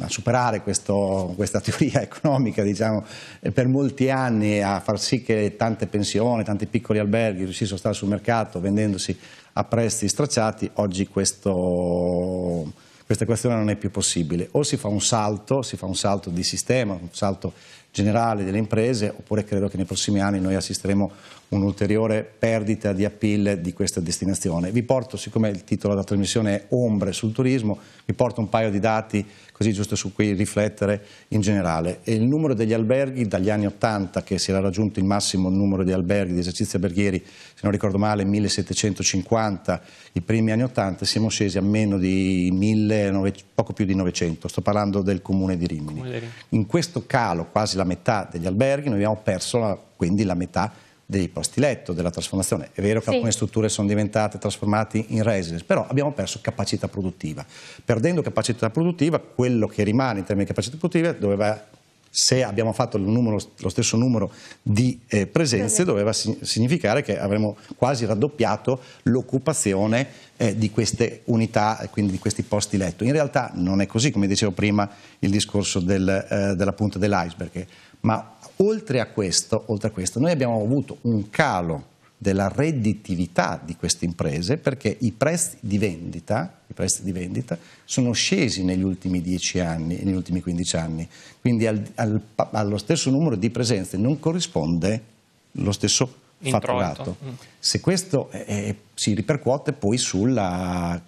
a superare questo, questa teoria economica diciamo, eh, per molti anni, a far sì che tante pensioni, tanti piccoli alberghi riuscissero a stare sul mercato vendendosi a prezzi stracciati, oggi questo, questa questione non è più possibile. O si fa un salto, si fa un salto di sistema, un salto generale delle imprese, oppure credo che nei prossimi anni noi assisteremo un'ulteriore perdita di appeal di questa destinazione. Vi porto, siccome il titolo della trasmissione è Ombre sul turismo, vi porto un paio di dati così giusto su cui riflettere in generale. il numero degli alberghi dagli anni 80, che si era raggiunto il massimo numero di alberghi, di esercizi alberghieri, se non ricordo male, 1750, i primi anni 80, siamo scesi a meno di 1900, poco più di 900, sto parlando del comune di Rimini. In questo calo, quasi la metà degli alberghi, noi abbiamo perso la, quindi la metà dei posti letto, della trasformazione. È vero che sì. alcune strutture sono diventate trasformate in residence, però abbiamo perso capacità produttiva. Perdendo capacità produttiva, quello che rimane in termini di capacità produttiva doveva se abbiamo fatto numero, lo stesso numero di eh, presenze doveva si significare che avremmo quasi raddoppiato l'occupazione eh, di queste unità quindi di questi posti letto. In realtà non è così, come dicevo prima il discorso del, eh, della punta dell'iceberg, ma Oltre a questo, oltre a questo noi abbiamo avuto un calo della redditività di queste imprese perché i prezzi di vendita, i prezzi di vendita sono scesi negli ultimi 10 anni e negli ultimi 15 anni, quindi al, al, allo stesso numero di presenze non corrisponde lo stesso fatturato. Mm. Se questo eh, si ripercuote poi sulla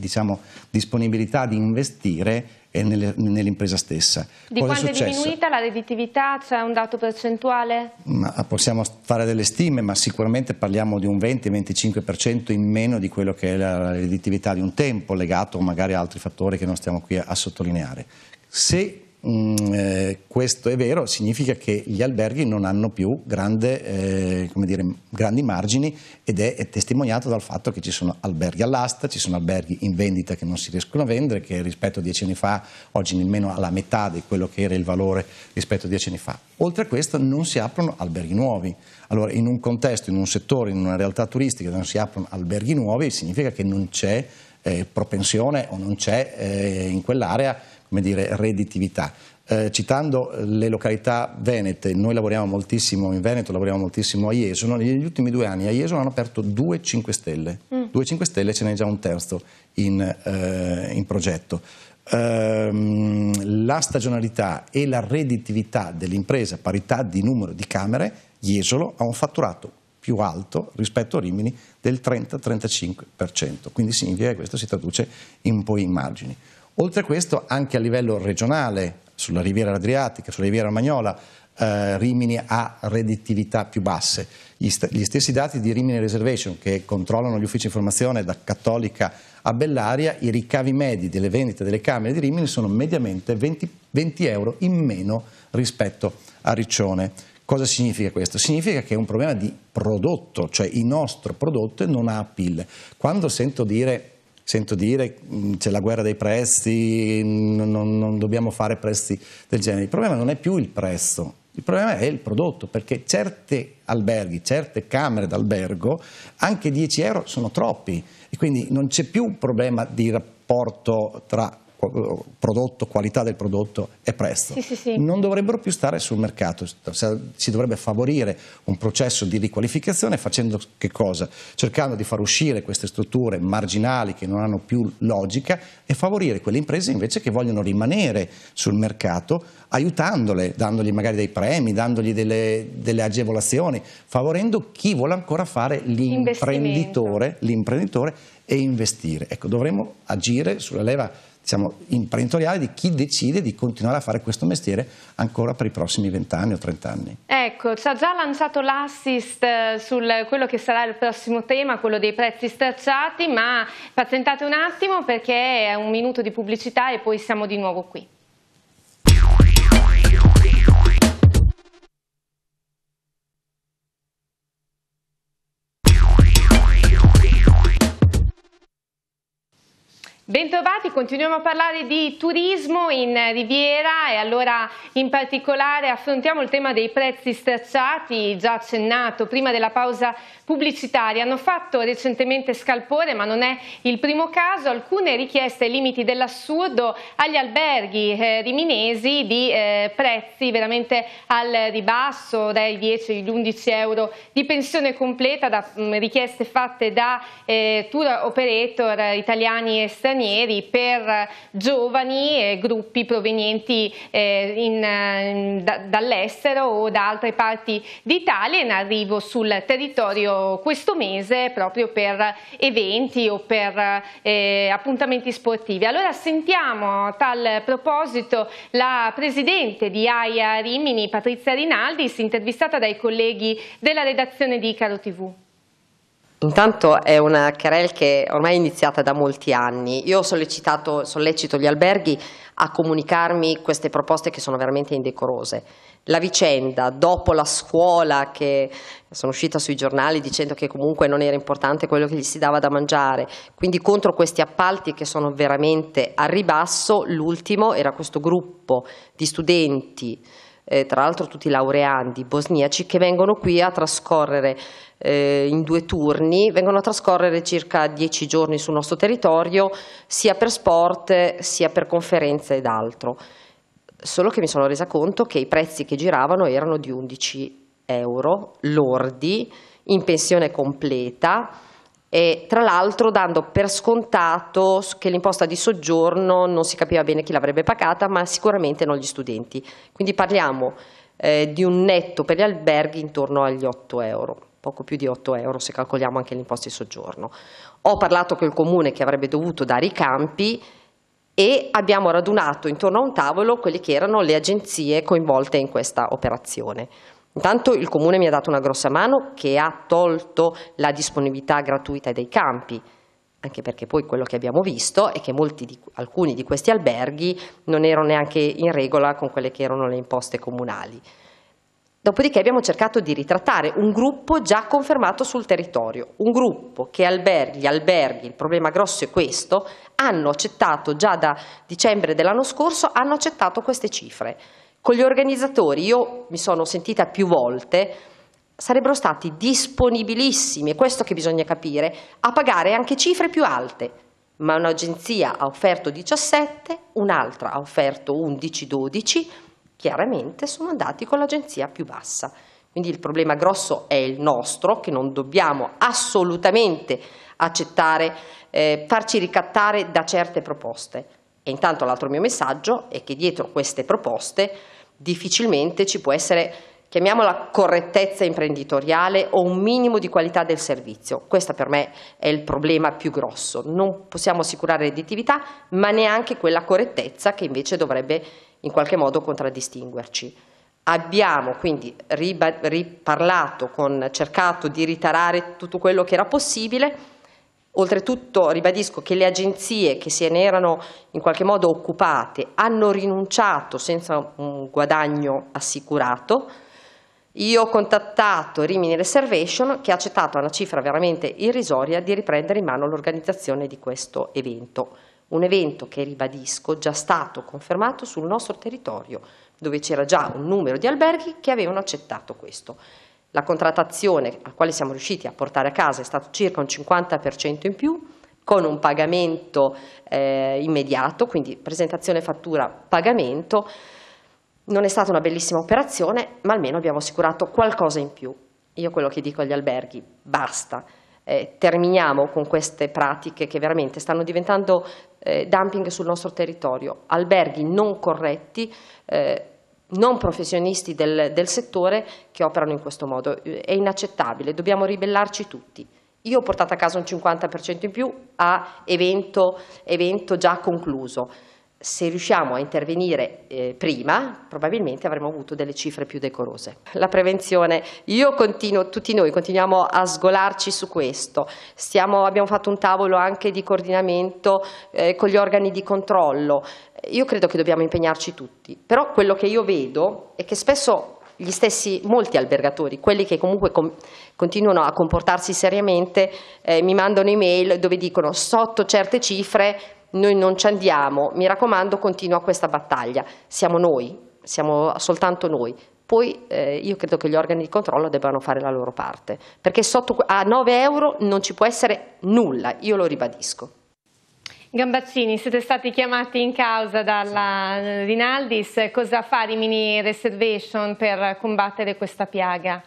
diciamo, disponibilità di investire e nelle, nell'impresa stessa. Di Cosa quanto è, è, diminuita la redditività? C'è un dato percentuale? Ma ah, possiamo fare delle stime, ma sicuramente parliamo di un 20-25% in meno di quello che è la redditività di un tempo, legato magari a altri fattori che non stiamo qui a, a sottolineare. Se Mm, eh, questo è vero, significa che gli alberghi non hanno più grande, eh, dire, grandi margini ed è, è, testimoniato dal fatto che ci sono alberghi all'asta, ci sono alberghi in vendita che non si riescono a vendere, che rispetto a dieci anni fa oggi nemmeno alla metà di quello che era il valore rispetto a dieci anni fa. Oltre a questo non si aprono alberghi nuovi. Allora in un contesto, in un settore, in una realtà turistica non si aprono alberghi nuovi significa che non c'è eh, propensione o non c'è eh, in quell'area come dire, redditività. Eh, citando eh, le località venete, noi lavoriamo moltissimo in Veneto, lavoriamo moltissimo a Jesolo, negli ultimi due anni a Jesolo hanno aperto due 5 Stelle, mm. due 5 Stelle ce n'è già un terzo in, eh, in progetto. Eh, la stagionalità e la redditività dell'impresa, parità di numero di camere, Jesolo ha un fatturato più alto rispetto a Rimini del 30-35%, quindi significa che questo si traduce un po' in margini. Oltre a questo, anche a livello regionale, sulla riviera adriatica, sulla riviera romagnola, eh, Rimini ha redditività più basse. Gli, st gli, stessi dati di Rimini Reservation, che controllano gli uffici informazione da Cattolica a Bellaria, i ricavi medi delle vendite delle camere di Rimini sono mediamente 20, 20 euro in meno rispetto a Riccione. Cosa significa questo? Significa che è un problema di prodotto, cioè il nostro prodotto non ha appeal. Quando sento dire sento dire mm, c'è la guerra dei prezzi, mm, non, non dobbiamo fare prezzi del genere. Il problema non è più il prezzo, il problema è il prodotto, perché certi alberghi, certe camere d'albergo, anche 10 euro sono troppi e quindi non c'è più un problema di rapporto tra prodotto, qualità del prodotto e prezzo. Sì, sì, sì. Non dovrebbero più stare sul mercato, si dovrebbe favorire un processo di riqualificazione facendo che cosa? Cercando di far uscire queste strutture marginali che non hanno più logica e favorire quelle imprese invece che vogliono rimanere sul mercato aiutandole, dandogli magari dei premi, dandogli delle, delle agevolazioni, favorendo chi vuole ancora fare l'imprenditore, l'imprenditore e investire. Ecco, dovremmo agire sulla leva diciamo, imprenditoriale di chi decide di continuare a fare questo mestiere ancora per i prossimi vent'anni o trent'anni. Ecco, ci ha già lanciato l'assist eh, su quello che sarà il prossimo tema, quello dei prezzi stracciati, ma pazientate un attimo perché è un minuto di pubblicità e poi siamo di nuovo qui. Bentrovati, continuiamo a parlare di turismo in Riviera e allora in particolare affrontiamo il tema dei prezzi stracciati, già accennato prima della pausa pubblicitaria. Hanno fatto recentemente scalpore, ma non è il primo caso, alcune richieste ai limiti dell'assurdo agli alberghi eh, riminesi di eh, prezzi veramente al ribasso, dai 10 agli 11 euro di pensione completa, da mh, mm, richieste fatte da eh, tour operator italiani e stranieri stranieri per giovani e gruppi provenienti eh, in, da, dall'estero o da altre parti d'Italia in arrivo sul territorio questo mese proprio per eventi o per eh, appuntamenti sportivi. Allora sentiamo a tal proposito la presidente di AIA Rimini, Patrizia Rinaldi, intervistata dai colleghi della redazione di Caro TV. Intanto è una querel che ormai è iniziata da molti anni. Io ho sollecitato, sollecito gli alberghi a comunicarmi queste proposte che sono veramente indecorose. La vicenda dopo la scuola che sono uscita sui giornali dicendo che comunque non era importante quello che gli si dava da mangiare, quindi contro questi appalti che sono veramente a ribasso, l'ultimo era questo gruppo di studenti eh, tra l'altro tutti laureandi bosniaci, che vengono qui a trascorrere eh, in due turni, vengono a trascorrere circa dieci giorni sul nostro territorio, sia per sport, sia per conferenze ed altro. Solo che mi sono resa conto che i prezzi che giravano erano di 11 euro lordi, in pensione completa, e tra l'altro dando per scontato che l'imposta di soggiorno non si capiva bene chi l'avrebbe pagata, ma sicuramente non gli studenti. Quindi parliamo eh, di un netto per gli alberghi intorno agli 8 euro, poco più di 8 euro se calcoliamo anche l'imposta di soggiorno. Ho parlato con il comune che avrebbe dovuto dare i campi e abbiamo radunato intorno a un tavolo quelle che erano le agenzie coinvolte in questa operazione. Intanto il Comune mi ha dato una grossa mano che ha tolto la disponibilità gratuita dei campi, anche perché poi quello che abbiamo visto è che di, alcuni di questi alberghi non erano neanche in regola con quelle che erano le imposte comunali. Dopodiché abbiamo cercato di ritrattare un gruppo già confermato sul territorio, un gruppo che alberghi, gli alberghi, il problema grosso è questo, hanno accettato già da dicembre dell'anno scorso, hanno accettato queste cifre. Con gli organizzatori io mi sono sentita più volte sarebbero stati disponibilissimi, è questo che bisogna capire, a pagare anche cifre più alte. Ma un'agenzia ha offerto 17, un'altra ha offerto 11-12, chiaramente sono andati con l'agenzia più bassa. Quindi il problema grosso è il nostro, che non dobbiamo assolutamente accettare, eh, farci ricattare da certe proposte. E intanto l'altro mio messaggio è che dietro queste proposte difficilmente ci può essere chiamiamola correttezza imprenditoriale o un minimo di qualità del servizio. Questo per me è il problema più grosso. Non possiamo assicurare redditività, ma neanche quella correttezza che invece dovrebbe in qualche modo contraddistinguerci. Abbiamo quindi riparlato, con, cercato di ritarare tutto quello che era possibile, Oltretutto ribadisco che le agenzie che se ne erano in qualche modo occupate hanno rinunciato senza un guadagno assicurato. Io ho contattato Rimini Reservation che ha accettato a una cifra veramente irrisoria di riprendere in mano l'organizzazione di questo evento. Un evento che, ribadisco, già stato confermato sul nostro territorio, dove c'era già un numero di alberghi che avevano accettato questo. La contrattazione a quale siamo riusciti a portare a casa è stato circa un 50% in più, con un pagamento eh, immediato, quindi presentazione fattura pagamento. Non è stata una bellissima operazione, ma almeno abbiamo assicurato qualcosa in più. Io quello che dico agli alberghi, basta. Eh, terminiamo con queste pratiche che veramente stanno diventando eh, dumping sul nostro territorio. Alberghi non corretti, eh, non professionisti del, del, settore che operano in questo modo. È inaccettabile, dobbiamo ribellarci tutti. Io ho portato a casa un 50% in più a evento, evento, già concluso. Se riusciamo a intervenire eh, prima, probabilmente avremo avuto delle cifre più decorose. La prevenzione, io continuo, tutti noi continuiamo a sgolarci su questo. Stiamo, abbiamo fatto un tavolo anche di coordinamento eh, con gli organi di controllo io credo che dobbiamo impegnarci tutti, però quello che io vedo è che spesso gli stessi, molti albergatori, quelli che comunque com continuano a comportarsi seriamente, eh, mi mandano email dove dicono sotto certe cifre noi non ci andiamo, mi raccomando continua questa battaglia, siamo noi, siamo soltanto noi. Poi eh, io credo che gli organi di controllo debbano fare la loro parte, perché sotto a 9 euro non ci può essere nulla, io lo ribadisco. Gambaccini, siete stati chiamati in causa dalla Rinaldis, cosa fa Rimini Reservation per combattere questa piaga?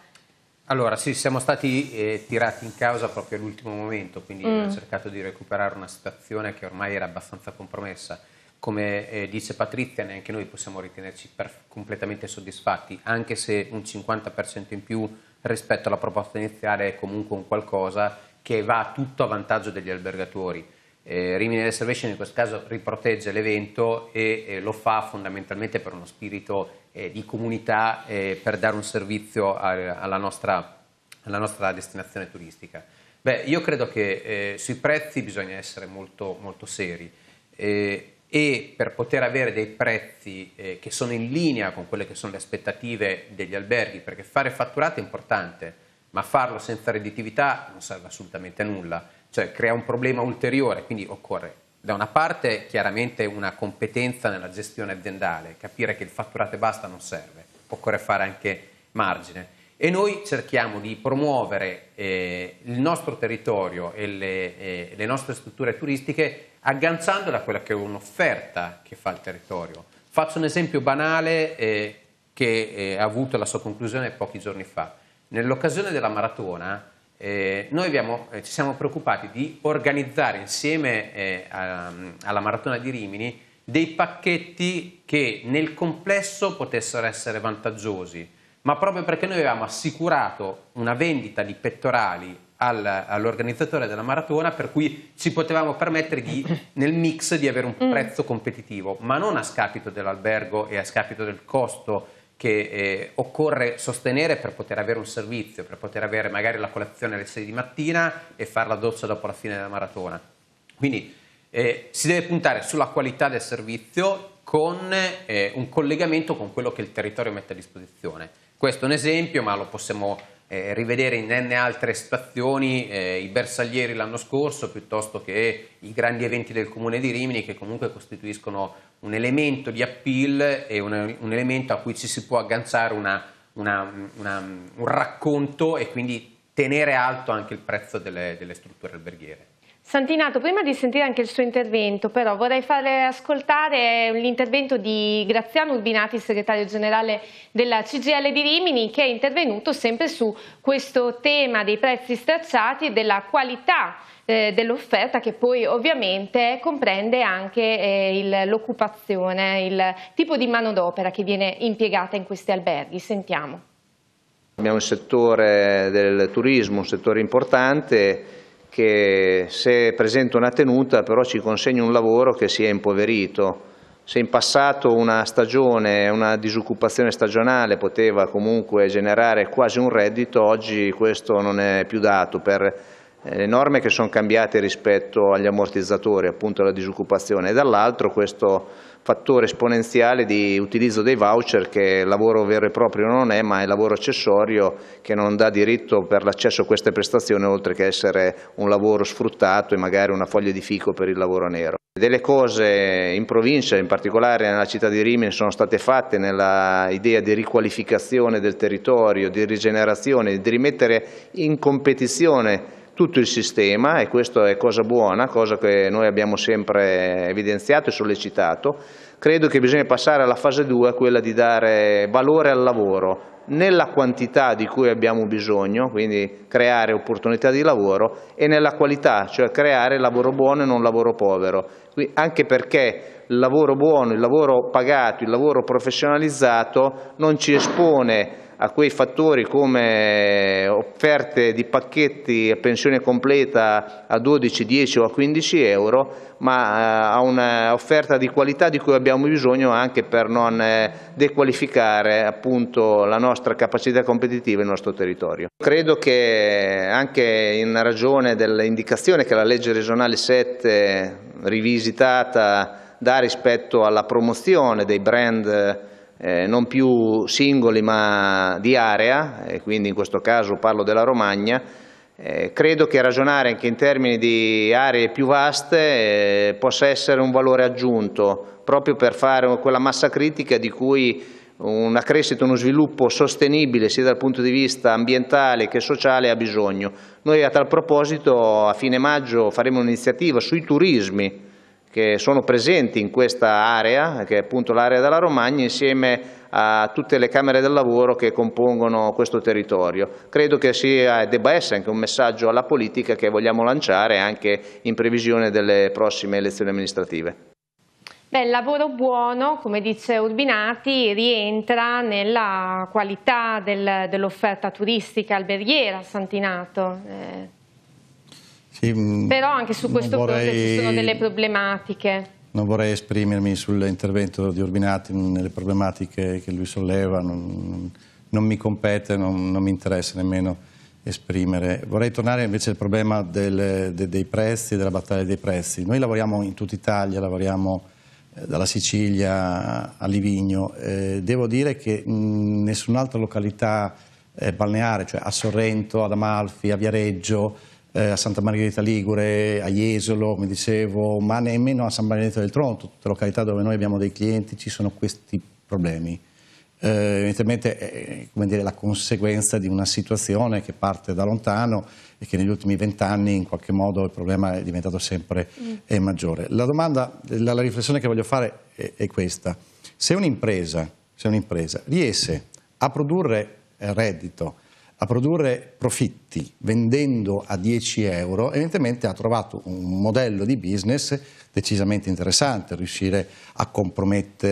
Allora sì, siamo stati eh, tirati in causa proprio all'ultimo momento, quindi mm. ho cercato di recuperare una situazione che ormai era abbastanza compromessa. Come eh, dice Patrizia, neanche noi possiamo ritenerci completamente soddisfatti, anche se un 50% in più rispetto alla proposta iniziale è comunque un qualcosa che va tutto a vantaggio degli albergatori eh, Rimini Reservation in questo caso riprotegge l'evento e eh, lo fa fondamentalmente per uno spirito eh, di comunità eh, per dare un servizio a, alla, nostra, alla, nostra, destinazione turistica. Beh, io credo che eh, sui prezzi bisogna essere molto, molto seri eh, e per poter avere dei prezzi che sono in linea con quelle che sono le aspettative degli alberghi, perché fare fatturato è importante, ma farlo senza redditività non serve assolutamente a nulla cioè crea un problema ulteriore, quindi occorre da una parte chiaramente una competenza nella gestione aziendale, capire che il fatturato e basta non serve, occorre fare anche margine e noi cerchiamo di promuovere eh, il nostro territorio e le, eh, le, nostre strutture turistiche agganciandole a quella che è un'offerta che fa il territorio. Faccio un esempio banale eh, che eh, ha avuto la sua conclusione pochi giorni fa. Nell'occasione della maratona eh, noi abbiamo, eh, ci siamo preoccupati di organizzare insieme eh, a, alla Maratona di Rimini dei pacchetti che nel complesso potessero essere vantaggiosi, ma proprio perché noi avevamo assicurato una vendita di pettorali al, all'organizzatore della maratona, per cui ci potevamo permettere di, nel mix di avere un mm. prezzo competitivo, ma non a scapito dell'albergo e a scapito del costo che eh, occorre sostenere per poter avere un servizio, per poter avere magari la colazione alle 6 di mattina e fare la doccia dopo la fine della maratona. Quindi eh, si deve puntare sulla qualità del servizio con eh, un collegamento con quello che il territorio mette a disposizione. Questo è un esempio, ma lo possiamo eh, rivedere in n altre stazioni eh, i bersaglieri l'anno scorso piuttosto che i grandi eventi del comune di Rimini che comunque costituiscono un elemento di appeal e un, un elemento a cui ci si può agganciare una, una, una, un racconto e quindi tenere alto anche il prezzo delle, delle strutture alberghiere. Santinato, prima di sentire anche il suo intervento, però vorrei fare ascoltare l'intervento di Graziano Urbinati, segretario generale della CGL di Rimini, che è intervenuto sempre su questo tema dei prezzi stracciati e della qualità eh, dell'offerta che poi ovviamente comprende anche eh, l'occupazione, il tipo di manodopera che viene impiegata in questi alberghi. Sentiamo. Abbiamo il settore del turismo, un settore importante che se presenta una tenuta però ci consegna un lavoro che si è impoverito. Se in passato una stagione, una disoccupazione stagionale poteva comunque generare quasi un reddito, oggi questo non è più dato per eh, le norme che sono cambiate rispetto agli ammortizzatori, appunto alla disoccupazione, e dall'altro questo fattore esponenziale di utilizzo dei voucher che lavoro vero e proprio non è, ma è lavoro accessorio che non dà diritto per l'accesso a queste prestazioni, oltre che essere un lavoro sfruttato e magari una foglia di fico per il lavoro nero. Delle cose in provincia, in particolare nella città di Rimini, sono state fatte nella idea di riqualificazione del territorio, di rigenerazione, di rimettere in competizione tutto il sistema e questa è cosa buona, cosa che noi abbiamo sempre evidenziato e sollecitato, credo che bisogna passare alla fase 2, quella di dare valore al lavoro nella quantità di cui abbiamo bisogno, quindi creare opportunità di lavoro, e nella qualità, cioè creare lavoro buono e non lavoro povero. Quindi anche perché il lavoro buono, il lavoro pagato, il lavoro professionalizzato non ci espone a quei fattori come offerte di pacchetti a pensione completa a 12, 10 o a 15 euro, ma eh, a un'offerta di qualità di cui abbiamo bisogno anche per non eh, dequalificare appunto la nostra capacità competitiva e il nostro territorio. Credo che eh, anche in ragione dell'indicazione che la legge regionale 7 rivisitata dà rispetto alla promozione dei brand eh, non più singoli ma di area, e quindi in questo caso parlo della Romagna, eh, credo che ragionare anche in termini di aree più vaste eh, possa essere un valore aggiunto, proprio per fare quella massa critica di cui una crescita, uno sviluppo sostenibile sia dal punto di vista ambientale che sociale ha bisogno. Noi a tal proposito a fine maggio faremo un'iniziativa sui turismi, che sono presenti in questa area, che è appunto l'area della Romagna, insieme a tutte le Camere del Lavoro che compongono questo territorio. Credo che sia, debba essere anche un messaggio alla politica che vogliamo lanciare anche in previsione delle prossime elezioni amministrative. Beh, il lavoro buono, come dice Urbinati, rientra nella qualità del, dell'offerta turistica alberghiera a Santinato. Eh. Sì, mm, Però anche su questo vorrei... fronte ci sono delle problematiche. Non vorrei esprimermi sull'intervento di Urbinati mm, nelle problematiche che lui solleva, non, non mi compete, non, non, mi interessa nemmeno esprimere. Vorrei tornare invece al problema del, de, dei prezzi, della battaglia dei prezzi. Noi lavoriamo in tutta Italia, lavoriamo eh, dalla Sicilia a Livigno. Eh, devo dire che mh, mm, nessun'altra località eh, balneare, cioè a Sorrento, ad Amalfi, a Viareggio, eh, a Santa Margherita Ligure, a Jesolo, come dicevo, ma nemmeno a San Benedetto del Tronto, tutte località dove noi abbiamo dei clienti ci sono questi problemi. Eh, evidentemente è eh, dire, la conseguenza di una situazione che parte da lontano e che negli ultimi vent'anni in qualche modo il problema è diventato sempre mm. Eh, maggiore. La domanda, la, la, riflessione che voglio fare è, è questa. Se un'impresa un riesce a produrre eh, reddito, a produrre profitto, affitti vendendo a 10 euro, evidentemente ha trovato un modello di business decisamente interessante, riuscire a,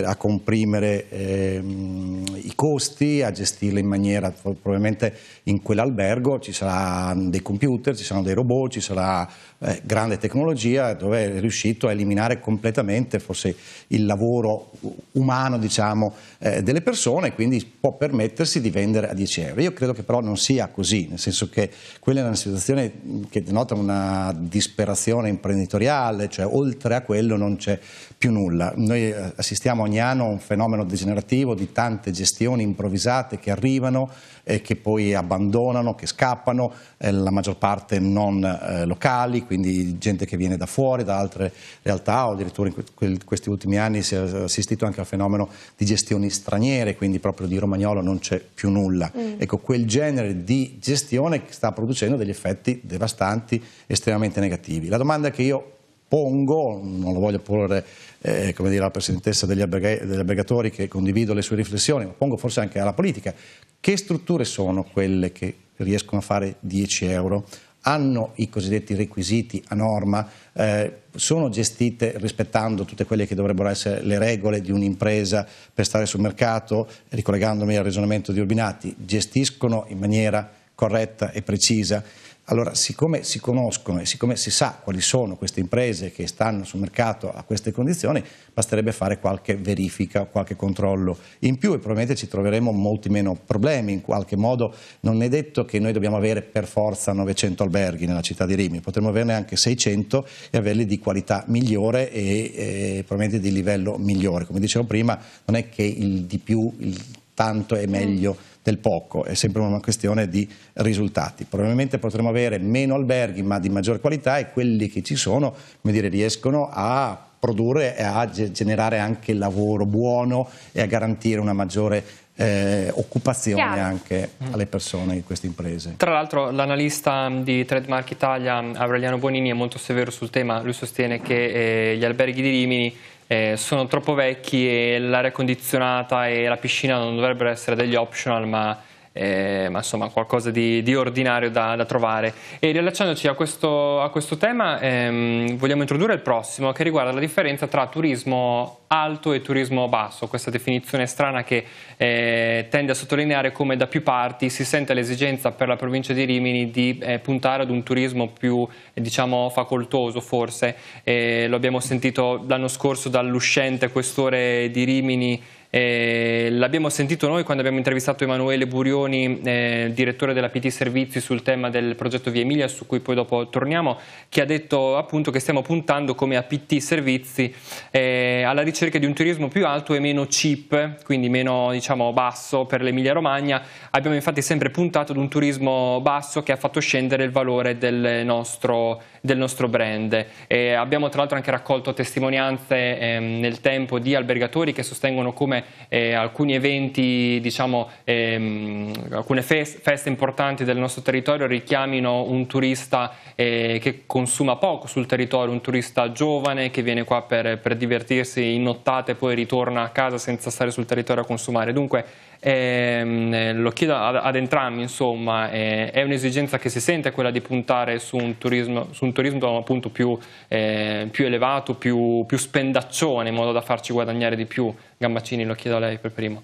a comprimere ehm, i costi, a gestirli in maniera, probabilmente in quell'albergo ci saranno dei computer, ci saranno dei robot, ci sarà eh, grande tecnologia dove è riuscito a eliminare completamente forse il lavoro umano diciamo, eh, delle persone e quindi può permettersi di vendere a 10 euro. Io credo che però non sia così, nel senso che quella è una situazione che denota una disperazione imprenditoriale, cioè oltre a quello non c'è più nulla. Noi eh, assistiamo ogni anno a un fenomeno degenerativo di tante gestioni improvvisate che arrivano, eh, che poi abbandonano, che scappano, eh, la maggior parte non eh, locali, quindi gente che viene da fuori, da altre realtà o addirittura in que questi ultimi anni si è assistito anche al fenomeno di gestioni straniere, quindi proprio di romagnolo non c'è più nulla. Mm. Ecco, quel genere di gestione sta producendo degli effetti devastanti, estremamente negativi. La domanda che io pongo, non lo voglio porre eh, come dire, alla Presidentessa degli, alberga, degli albergatori che condivido le sue riflessioni, ma pongo forse anche alla politica, che strutture sono quelle che riescono a fare 10 euro? Hanno i cosiddetti requisiti a norma? Eh, sono gestite rispettando tutte quelle che dovrebbero essere le regole di un'impresa per stare sul mercato? Ricollegandomi al ragionamento di Urbinati, gestiscono in maniera corretta e precisa? Allora, siccome si conoscono e siccome si sa quali sono queste imprese che stanno sul mercato a queste condizioni, basterebbe fare qualche verifica, qualche controllo in più e probabilmente ci troveremo molti meno problemi. In qualche modo non è detto che noi dobbiamo avere per forza 900 alberghi nella città di Rimini, potremmo averne anche 600 e averli di qualità migliore e, e eh, probabilmente di livello migliore. Come dicevo prima, non è che il di più, il tanto è meglio mm del poco, è sempre una questione di risultati. Probabilmente potremo avere meno alberghi ma di maggior qualità e quelli che ci sono come dire, riescono a produrre e a generare anche lavoro buono e a garantire una maggiore eh, occupazione Chiaro. anche mm. alle persone in queste imprese. Tra l'altro l'analista di Trademark Italia Aureliano Bonini è molto severo sul tema, lui sostiene che eh, gli alberghi di Rimini eh, sono troppo vecchi e l'aria condizionata e la piscina non dovrebbero essere degli optional ma eh, ma insomma qualcosa di, di ordinario da, da, trovare. E riallacciandoci a questo, a questo tema ehm, vogliamo introdurre il prossimo che riguarda la differenza tra turismo alto e turismo basso, questa definizione strana che eh, tende a sottolineare come da più parti si sente l'esigenza per la provincia di Rimini di eh, puntare ad un turismo più diciamo facoltoso forse, eh, lo abbiamo sentito l'anno scorso dall'uscente questore di Rimini eh, l'abbiamo sentito noi quando abbiamo intervistato Emanuele Burioni, eh, direttore della PT Servizi, sul tema del progetto Via Emilia, su cui poi dopo torniamo, che ha detto appunto che stiamo puntando come APT Servizi eh, alla ricerca di un turismo più alto e meno cheap, quindi meno diciamo, basso per l'Emilia Romagna. Abbiamo infatti sempre puntato ad un turismo basso che ha fatto scendere il valore del nostro, del nostro brand. Eh, abbiamo tra l'altro anche raccolto testimonianze ehm, nel tempo di albergatori che sostengono come eh, alcuni eventi, diciamo, ehm, alcune feste, feste importanti del nostro territorio richiamino un turista eh, che consuma poco sul territorio, un turista giovane che viene qua per, per divertirsi in nottate e poi ritorna a casa senza stare sul territorio a consumare. Dunque eh, lo chiedo ad, ad entrambi, insomma, eh, è un'esigenza che si sente quella di puntare su un turismo, su un turismo appunto più, eh, più elevato, più, più, spendaccione, in modo da farci guadagnare di più. Gambaccini, lo chiedo a lei per primo.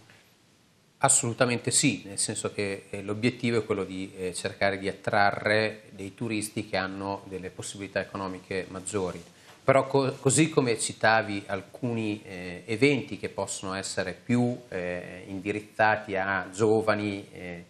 Assolutamente sì, nel senso che eh, l'obiettivo è quello di eh, cercare di attrarre dei turisti che hanno delle possibilità economiche maggiori però co così come citavi alcuni eh, eventi che possono essere più eh, indirizzati a giovani eh,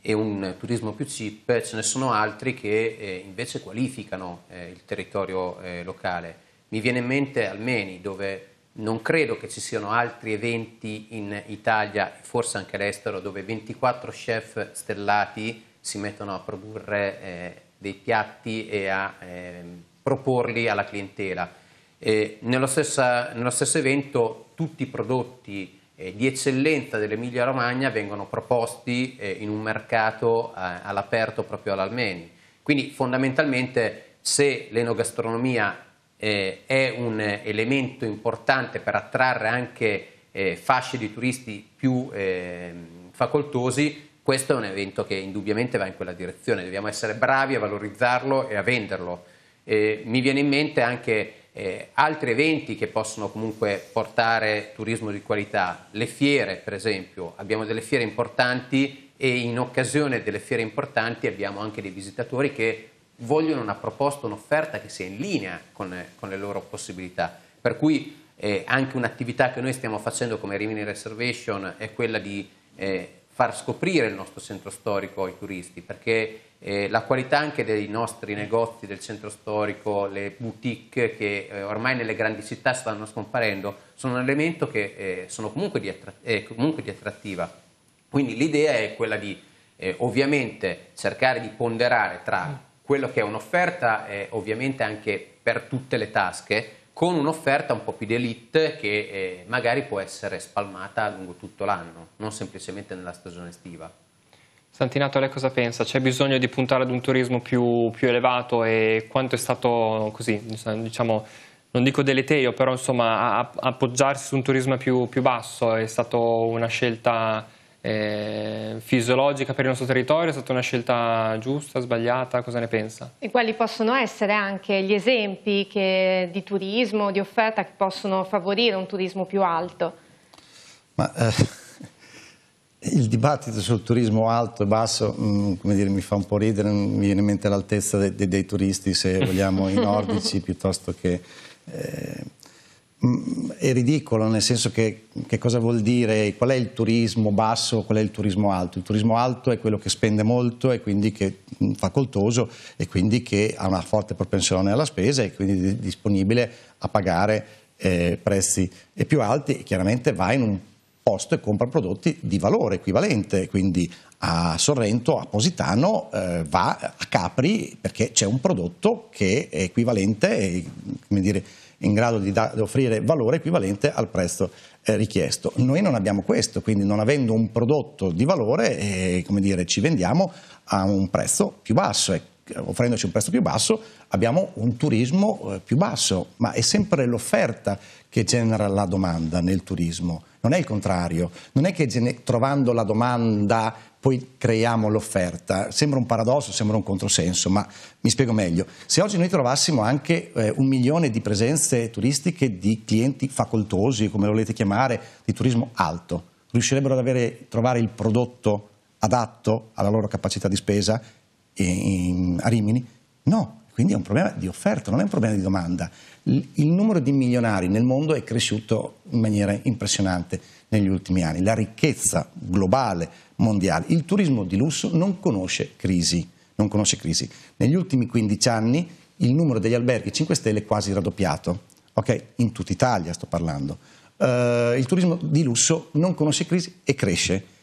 e un turismo più chip, ce ne sono altri che eh, invece qualificano eh, il territorio eh, locale. Mi viene in mente Almeni, dove non credo che ci siano altri eventi in Italia forse anche all'estero dove 24 chef stellati si mettono a produrre dei piatti e a ehm, proporli alla clientela. Eh, nello, stessa, nello, stesso evento tutti i prodotti eh, di eccellenza dell'Emilia Romagna vengono proposti eh, in un mercato eh, all'aperto proprio all'Almeni. Quindi fondamentalmente se l'enogastronomia eh, è un elemento importante per attrarre anche eh, fasce di turisti più ehm, facoltosi, questo è un evento che indubbiamente va in quella direzione, dobbiamo essere bravi a valorizzarlo e a venderlo. Eh, mi viene in mente anche eh, altri eventi che possono comunque portare turismo di qualità, le fiere per esempio, abbiamo delle fiere importanti e in occasione delle fiere importanti abbiamo anche dei visitatori che vogliono una proposta, un'offerta che sia in linea con, con le loro possibilità. Per cui eh, anche un'attività che noi stiamo facendo come Rimini Reservation è quella di eh, far scoprire il nostro centro storico ai turisti, perché eh, la qualità anche dei nostri negozi del centro storico, le boutique che eh, ormai nelle grandi città stanno scomparendo, sono un elemento che eh, sono comunque di, eh, comunque di, attrattiva. Quindi l'idea è quella di eh, ovviamente cercare di ponderare tra mm. quello che è un'offerta eh, ovviamente anche per tutte le tasche, con un'offerta un po' più d'elite che eh, magari può essere spalmata lungo tutto l'anno, non semplicemente nella stagione estiva. Santinato, lei cosa pensa? C'è bisogno di puntare ad un turismo più, più elevato e quanto è stato così, diciamo, non dico deleteio, però insomma appoggiarsi su un turismo più, più basso è stata una scelta eh, fisiologica per il nostro territorio, è stata una scelta giusta, sbagliata, cosa ne pensa? E quali possono essere anche gli esempi che, di turismo, di offerta che possono favorire un turismo più alto? Ma, eh il dibattito sul turismo alto e basso mm, come dire, mi fa un po' ridere, mi viene in mente l'altezza dei, dei, dei, turisti, se vogliamo i nordici piuttosto che... Eh, Mm, è ridicolo, nel senso che, che cosa vuol dire, qual è il turismo basso, qual è il turismo alto. Il turismo alto è quello che spende molto e quindi che è mm, facoltoso e quindi che ha una forte propensione alla spesa e quindi è disponibile a pagare eh, prezzi più alti e chiaramente va in un posto e compra prodotti di valore equivalente, quindi a Sorrento, a Positano, eh, va a Capri perché c'è un prodotto che è equivalente, e, come dire, in grado di, da, di offrire valore equivalente al prezzo eh, richiesto. Noi non abbiamo questo, quindi non avendo un prodotto di valore, eh, come dire, ci vendiamo a un prezzo più basso e eh, offrendoci un prezzo più basso abbiamo un turismo eh, più basso, ma è sempre l'offerta che genera la domanda nel turismo, non è il contrario, non è che trovando la domanda poi creiamo l'offerta. Sembra un paradosso, sembra un controsenso, ma mi spiego meglio. Se oggi noi trovassimo anche eh, un milione di presenze turistiche di clienti facoltosi, come lo volete chiamare, di turismo alto, riuscirebbero ad avere, trovare il prodotto adatto alla loro capacità di spesa in, in, a Rimini? No, quindi è un problema di offerta, non è un problema di domanda. Il numero di milionari nel mondo è cresciuto in maniera impressionante negli ultimi anni, la ricchezza globale, mondiale. Il turismo di lusso non conosce crisi, non conosce crisi. Negli ultimi 15 anni il numero degli alberghi 5 Stelle è quasi raddoppiato, okay? in tutta Italia sto parlando. Uh, il turismo di lusso non conosce crisi e cresce.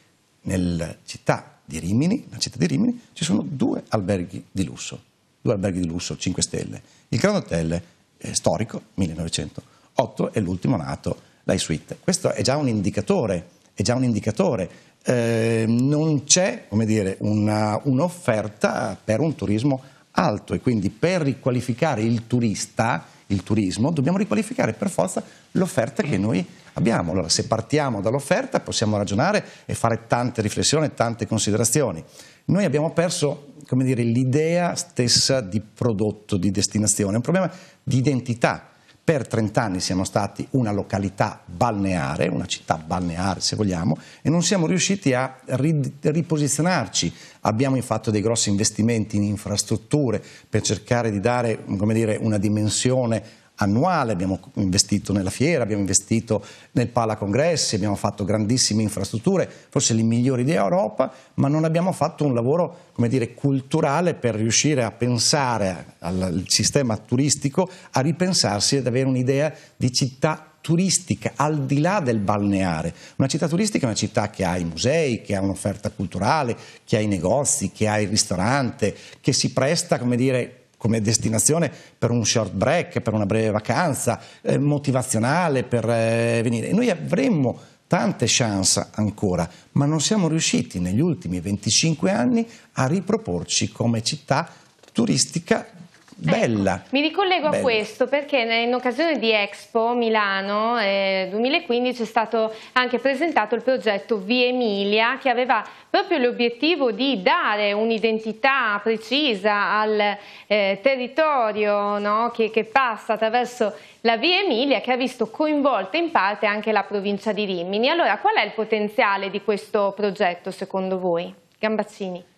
Nella città di Rimini, città di Rimini ci sono due alberghi di lusso, due alberghi di lusso 5 Stelle. Il Grand Hotel è storico, 1908, è l'ultimo nato l'iSuite. Questo è già un indicatore, è già un indicatore. Eh, non c'è dire, una, un'offerta per un turismo alto e quindi per riqualificare il turista, il turismo, dobbiamo riqualificare per forza l'offerta che noi abbiamo. Allora, se partiamo dall'offerta possiamo ragionare e fare tante riflessioni, tante considerazioni. Noi abbiamo perso come dire, l'idea stessa di prodotto, di destinazione, è un problema di identità per 30 anni siamo stati una località balneare, una città balneare se vogliamo, e non siamo riusciti a riposizionarci. Abbiamo fatto dei grossi investimenti in infrastrutture per cercare di dare dire, una dimensione annuale, abbiamo investito nella fiera, abbiamo investito nel Pala Congressi, abbiamo fatto grandissime infrastrutture, forse le migliori d'Europa, ma non abbiamo fatto un lavoro come dire, culturale per riuscire a pensare al sistema turistico, a ripensarsi ad avere un'idea di città turistica al di là del balneare. Una città turistica è una città che ha i musei, che ha un'offerta culturale, che ha i negozi, che ha il ristorante, che si presta, come dire, come destinazione per un short break, per una breve vacanza, eh, motivazionale per eh, venire. E noi avremmo tante chance ancora, ma non siamo riusciti negli ultimi 25 anni a riproporci come città turistica Ecco, Bella. Ecco, mi ricollego Bella. a questo perché in occasione di Expo Milano eh, 2015 è stato anche presentato il progetto Via Emilia che aveva proprio l'obiettivo di dare un'identità precisa al eh, territorio no, che, che passa attraverso la Via Emilia che ha visto coinvolta in parte anche la provincia di Rimini. Allora qual è il potenziale di questo progetto secondo voi? Gambaccini.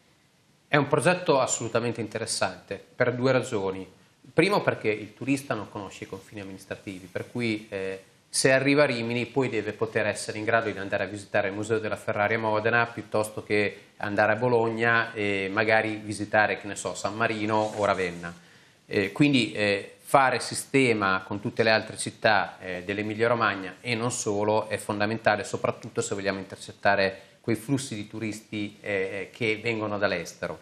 È un progetto assolutamente interessante per due ragioni. Primo perché il turista non conosce i confini amministrativi, per cui eh, se arriva a Rimini poi deve poter essere in grado di andare a visitare il museo della Ferrari a Modena piuttosto che andare a Bologna e magari visitare, che ne so, San Marino o Ravenna. Eh, quindi eh, fare sistema con tutte le altre città eh, dell'Emilia Romagna e non solo è fondamentale, soprattutto se vogliamo intercettare quei flussi di turisti eh, eh, che vengono dall'estero.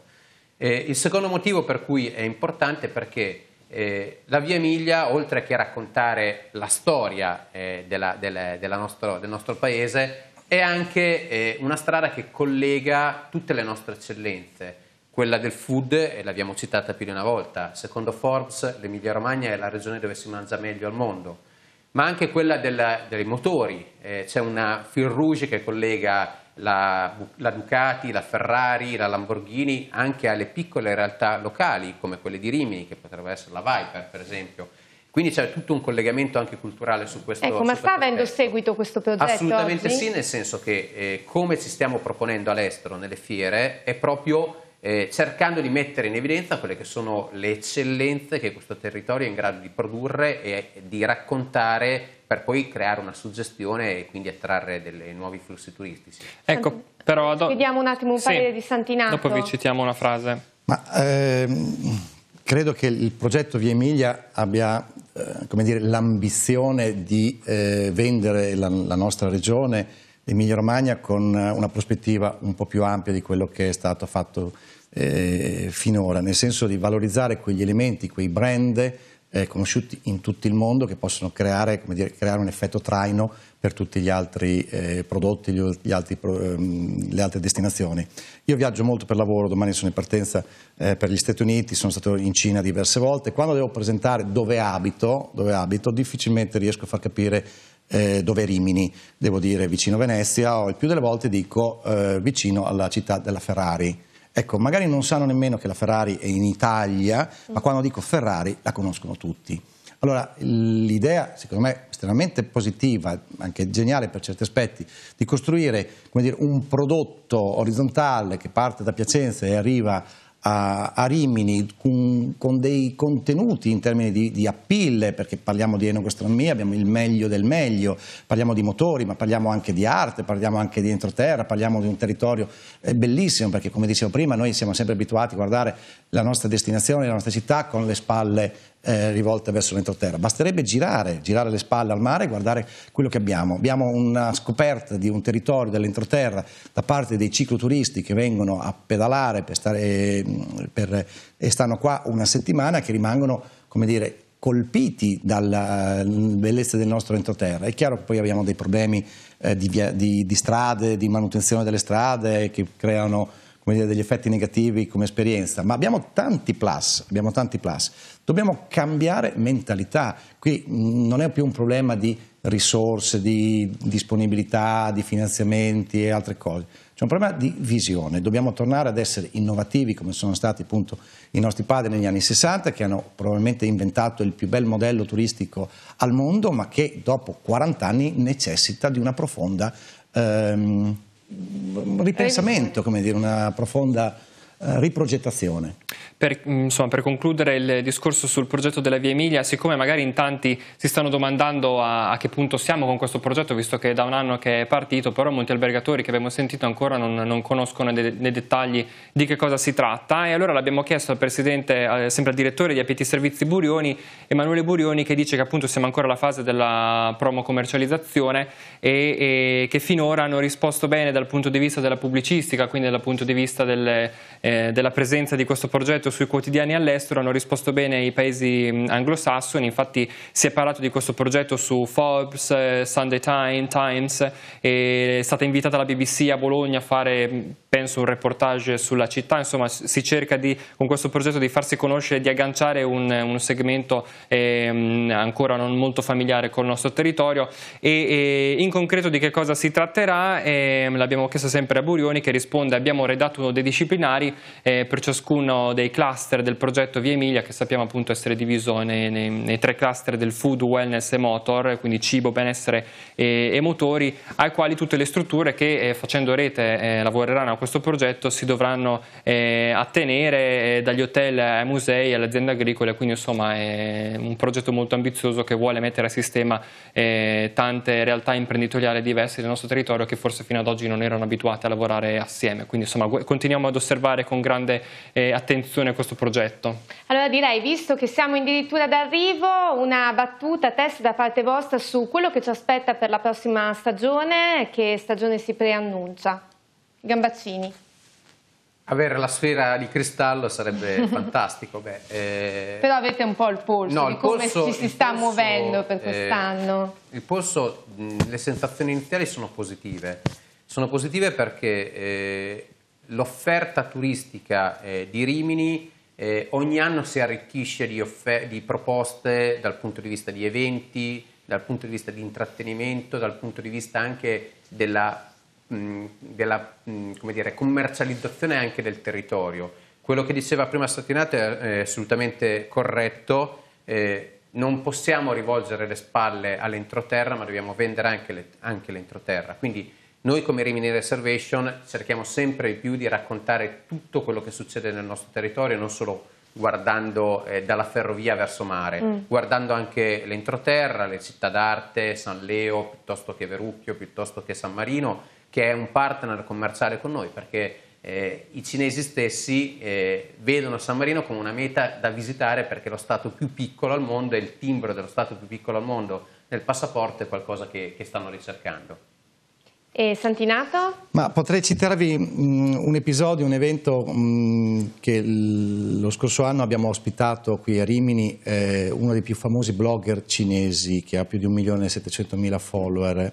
Eh, il secondo motivo per cui è importante è perché eh, la Via Emilia, oltre che raccontare la storia eh, della, della, della nostro, del nostro paese, è anche eh, una strada che collega tutte le nostre eccellenze. Quella del food, e l'abbiamo citata più di una volta, secondo Forbes l'Emilia Romagna è la regione dove si mangia meglio al mondo, ma anche quella della, dei motori, c'è una Fil Rouge che collega la, la, Ducati, la Ferrari, la Lamborghini anche alle piccole realtà locali come quelle di Rimini, che potrebbe essere la Viper per esempio. Quindi c'è tutto un collegamento anche culturale su questo. Ecco, ma sta avendo seguito questo progetto? Assolutamente oggi? sì, nel senso che eh, come ci stiamo proponendo all'estero nelle fiere è proprio eh, cercando di mettere in evidenza quelle che sono le eccellenze che questo territorio è in grado di produrre e eh, di raccontare per poi creare una suggestione e quindi attrarre dei nuovi flussi turistici. Ecco, però... Do... Vediamo un attimo un sì, parere di Santinato. Dopo vi citiamo una frase. Ma, ehm, credo che il progetto Via Emilia abbia eh, l'ambizione di eh, vendere la, la nostra regione Emilia Romagna con una prospettiva un po' più ampia di quello che è stato fatto eh, finora, nel senso di valorizzare quegli elementi, quei brand eh, conosciuti in tutto il mondo che possono creare, dire, creare un effetto traino per tutti gli altri eh, prodotti, gli, gli altri, ehm, le altre destinazioni. Io viaggio molto per lavoro, domani sono in partenza eh, per gli Stati Uniti, sono stato in Cina diverse volte, quando devo presentare dove abito, dove abito difficilmente riesco a far capire eh, dove Rimini, devo dire vicino Venezia o il più delle volte dico eh, vicino alla città della Ferrari Ecco, magari non sanno nemmeno che la Ferrari è in Italia, ma quando dico Ferrari la conoscono tutti. Allora, l'idea, secondo me, estremamente positiva, anche geniale per certi aspetti, di costruire dire, un prodotto orizzontale che parte da Piacenza e arriva a, a Rimini con, con, dei contenuti in termini di, di appeal, perché parliamo di enogastronomia, abbiamo il meglio del meglio, parliamo di motori, ma parliamo anche di arte, parliamo anche di entroterra, parliamo di un territorio eh, bellissimo, perché come dicevo prima noi siamo sempre abituati a guardare la nostra destinazione, la nostra città con le spalle eh, rivolte verso l'entroterra. Basterebbe girare, girare le spalle al mare e guardare quello che abbiamo. Abbiamo una scoperta di un territorio dell'entroterra da parte dei cicloturisti che vengono a pedalare per stare, mm, per, e stanno qua una settimana che rimangono, come dire, colpiti dalla mm, bellezza del nostro entroterra. È chiaro che poi abbiamo dei problemi eh, di, via, di, di strade, di manutenzione delle strade che creano come dire, degli effetti negativi come esperienza, ma abbiamo tanti plus, abbiamo tanti plus. Dobbiamo cambiare mentalità, qui mm, non è più un problema di risorse, di disponibilità, di finanziamenti e altre cose. C'è un problema di visione, dobbiamo tornare ad essere innovativi come sono stati appunto i nostri padri negli anni 60 che hanno probabilmente inventato il più bel modello turistico al mondo ma che dopo 40 anni necessita di una profonda ehm, ripensamento, come dire, una profonda eh, riprogettazione. Per, mm, insomma, per, concludere il discorso sul progetto della Via Emilia, siccome magari in tanti si stanno domandando a, a, che punto siamo con questo progetto, visto che è da un anno che è partito, però molti albergatori che abbiamo sentito ancora non, non conoscono nei, nei dettagli di che cosa si tratta e allora l'abbiamo chiesto al Presidente, eh, sempre al direttore di APT Servizi Burioni, Emanuele Burioni, che dice che appunto siamo ancora alla fase della promo commercializzazione e, e che finora hanno risposto bene dal punto di vista della pubblicistica, quindi dal punto di vista delle... Eh, eh, della presenza di questo progetto sui quotidiani all'estero hanno risposto bene i paesi mm, anglosassoni, infatti si è parlato di questo progetto su Forbes, eh, Sunday Time, Times, è stata invitata la BBC a Bologna a fare mm, penso un reportage sulla città, insomma si cerca di, con questo progetto di farsi conoscere, di agganciare un, un segmento eh, ancora non molto familiare col nostro territorio e, e in concreto di che cosa si tratterà eh, l'abbiamo chiesto sempre a Burioni che risponde abbiamo redatto uno dei disciplinari eh, per ciascuno dei cluster del progetto Via Emilia che sappiamo appunto essere diviso nei, nei, nei tre cluster del food, wellness e motor, quindi cibo, benessere e, e motori, ai quali tutte le strutture che eh, facendo rete eh, lavoreranno a questo progetto si dovranno eh, attenere eh, dagli hotel ai musei alle aziende agricole, quindi insomma è un progetto molto ambizioso che vuole mettere a sistema eh, tante realtà imprenditoriali diverse del nostro territorio che forse fino ad oggi non erano abituate a lavorare assieme, quindi insomma continuiamo ad osservare guardare con grande eh, attenzione questo progetto. Allora direi, visto che siamo addirittura d'arrivo, una battuta, test da parte vostra su quello che ci aspetta per la prossima stagione, che stagione si preannuncia. Gambaccini. Avere la sfera di cristallo sarebbe fantastico. Beh, eh... Però avete un po' il polso no, di come polso, ci si sta polso, muovendo per eh, quest'anno. Eh, il polso, mh, le sensazioni iniziali sono positive. Sono positive perché eh, l'offerta turistica eh, di Rimini eh, ogni anno si arricchisce di, di, proposte dal punto di vista di eventi, dal punto di vista di intrattenimento, dal punto di vista anche della, mh, mm, della mh, mm, dire, commercializzazione anche del territorio. Quello che diceva prima Satinato è eh, assolutamente corretto eh, non possiamo rivolgere le spalle all'entroterra, ma dobbiamo vendere anche, l'entroterra. Le, Quindi noi come Rimini Reservation cerchiamo sempre più di raccontare tutto quello che succede nel nostro territorio, non solo guardando eh, dalla ferrovia verso mare, mm. guardando anche l'entroterra, le città d'arte, San Leo, piuttosto che Verucchio, piuttosto che San Marino, che è un partner commerciale con noi, perché eh, i cinesi stessi eh, vedono San Marino come una meta da visitare perché è lo stato più piccolo al mondo e il timbro dello stato più piccolo al mondo nel passaporto è qualcosa che, che stanno ricercando. E Santinato? Ma potrei citarvi mh, un episodio, un evento mh, che lo scorso anno abbiamo ospitato qui a Rimini, eh, uno dei più famosi blogger cinesi che ha più di 1.700.000 follower,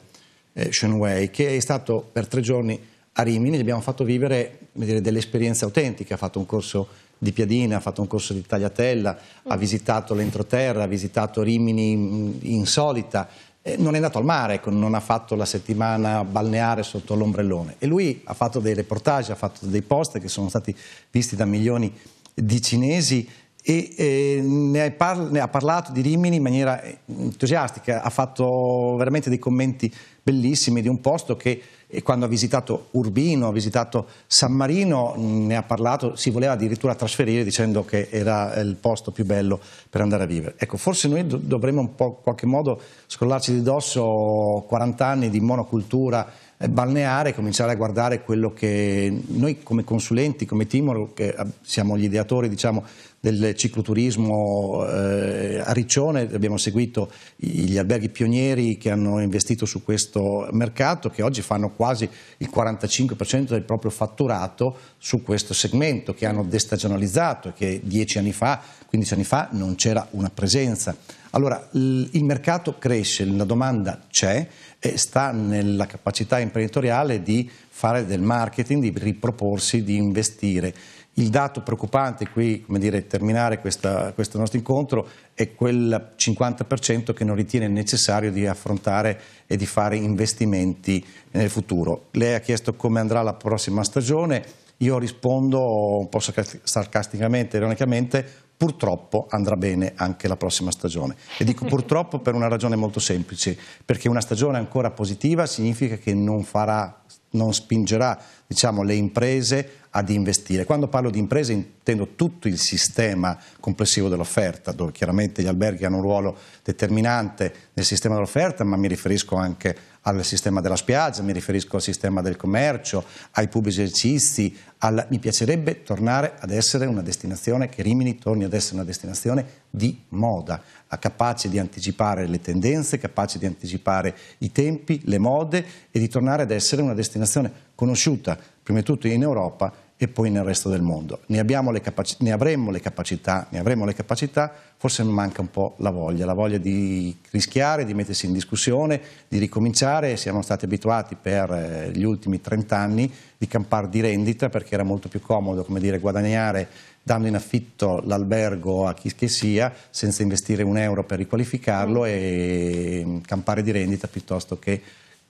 eh, Shen Wei, che è stato per tre giorni a Rimini, gli abbiamo fatto vivere dire, delle esperienze autentiche, ha fatto un corso di Piadina, ha fatto un corso di tagliatella, mm. ha visitato l'entroterra, ha visitato Rimini mh, insolita, eh, non è andato al mare, ecco, non ha fatto la settimana balneare sotto l'ombrellone. E lui ha fatto dei reportage, ha fatto dei post che sono stati visti da milioni di cinesi e, e eh, ne, parla, ne, ha parlato di Rimini in maniera eh, entusiastica, ha fatto veramente dei commenti bellissimi di un posto che e quando ha visitato Urbino, ha visitato San Marino, ne ha parlato, si voleva addirittura trasferire dicendo che era eh, il posto più bello per andare a vivere. Ecco, forse noi dovremmo in qualche modo scrollarci di dosso 40 anni di monocultura balneare e cominciare a guardare quello che noi come consulenti, come Timor, che eh, siamo gli ideatori diciamo, del cicloturismo eh, a Riccione, abbiamo seguito gli alberghi pionieri che hanno investito su questo mercato, che oggi fanno quasi il 45% del proprio fatturato su questo segmento, che hanno destagionalizzato e che 10 anni fa, 15 anni fa non c'era una presenza. Allora il mercato cresce, la domanda c'è, eh, sta nella capacità imprenditoriale di fare del marketing, di riproporsi, di investire. Il dato preoccupante qui, come dire, terminare questa, questo nostro incontro, è quel 50% che non ritiene necessario di affrontare e di fare investimenti nel futuro. Lei ha chiesto come andrà la prossima stagione, io rispondo un po' sarcasticamente, ironicamente, purtroppo andrà bene anche la prossima stagione. E dico purtroppo per una ragione molto semplice, perché una stagione ancora positiva significa che non, farà, non spingerà diciamo, le imprese ad investire. Quando parlo di imprese intendo tutto il sistema complessivo dell'offerta, dove chiaramente gli alberghi hanno un ruolo determinante nel sistema dell'offerta, ma mi riferisco anche a al sistema della spiaggia, mi riferisco al sistema del commercio, ai pubblici esercizi, alla... mi piacerebbe tornare ad essere una destinazione, che Rimini torni ad essere una destinazione di moda, capace di anticipare le tendenze, capace di anticipare i tempi, le mode e di tornare ad essere una destinazione conosciuta prima di tutto in Europa e poi nel resto del mondo. Ne, ne, avremmo le capacità, ne avremo le capacità, forse manca un po' la voglia, la voglia di rischiare, di mettersi in discussione, di ricominciare. Siamo stati abituati per eh, gli ultimi 30 anni di campare di rendita perché era molto più comodo dire, guadagnare dando in affitto l'albergo a chi che sia senza investire un euro per riqualificarlo e mm, campare di rendita piuttosto che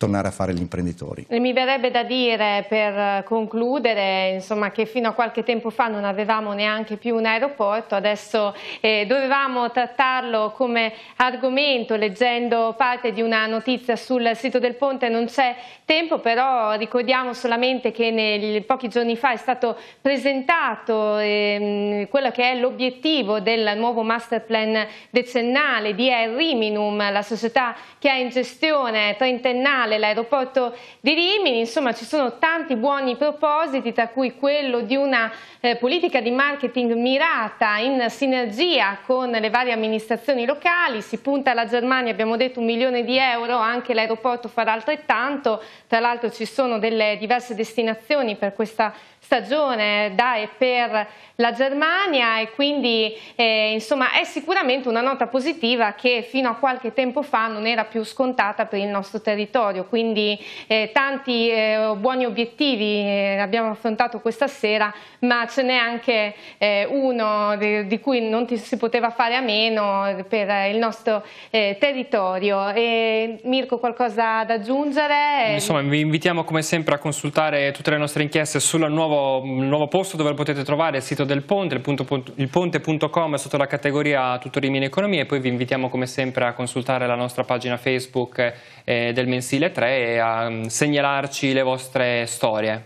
tornare a fare gli imprenditori. E mi verrebbe da dire per concludere insomma, che fino a qualche tempo fa non avevamo neanche più un aeroporto, adesso eh, dovevamo trattarlo come argomento leggendo parte di una notizia sul sito del ponte, non c'è tempo però ricordiamo solamente che nel, pochi giorni fa è stato presentato eh, quello che è l'obiettivo del nuovo master plan decennale di Air Riminum, la società che ha in gestione trentennale Nazionale, l'aeroporto di Rimini, insomma ci sono tanti buoni propositi tra cui quello di una eh, politica di marketing mirata in sinergia con le varie amministrazioni locali, si punta alla Germania, abbiamo detto un milione di euro, anche l'aeroporto farà altrettanto, tra l'altro ci sono delle diverse destinazioni per questa stagione da e per la Germania e quindi eh, insomma è sicuramente una nota positiva che fino a qualche tempo fa non era più scontata per il nostro territorio quindi eh, tanti eh, buoni obiettivi eh, abbiamo affrontato questa sera ma ce n'è anche eh, uno di, di, cui non si poteva fare a meno per il nostro eh, territorio e, Mirko qualcosa da aggiungere? Insomma vi invitiamo come sempre a consultare tutte le nostre inchieste sulla nuova nuovo, un nuovo, posto dove lo potete trovare, il sito del Ponte, il ponte.com sotto la categoria Tutorimini in Economia e poi vi invitiamo come sempre a consultare la nostra pagina Facebook eh, del mensile 3 e a mm, segnalarci le vostre storie.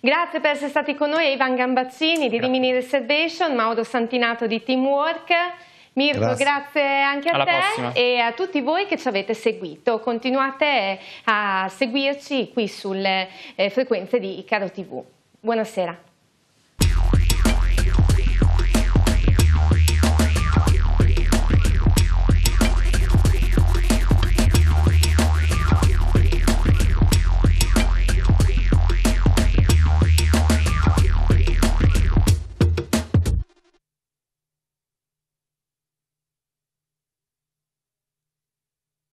Grazie per essere stati con noi Ivan Gambazzini di Rimini Reservation, Mauro Santinato di Teamwork. Mirko, grazie, grazie anche a Alla te prossima. e a tutti voi che ci avete seguito. Continuate a seguirci qui sulle eh, frequenze di Caro TV. Buonasera.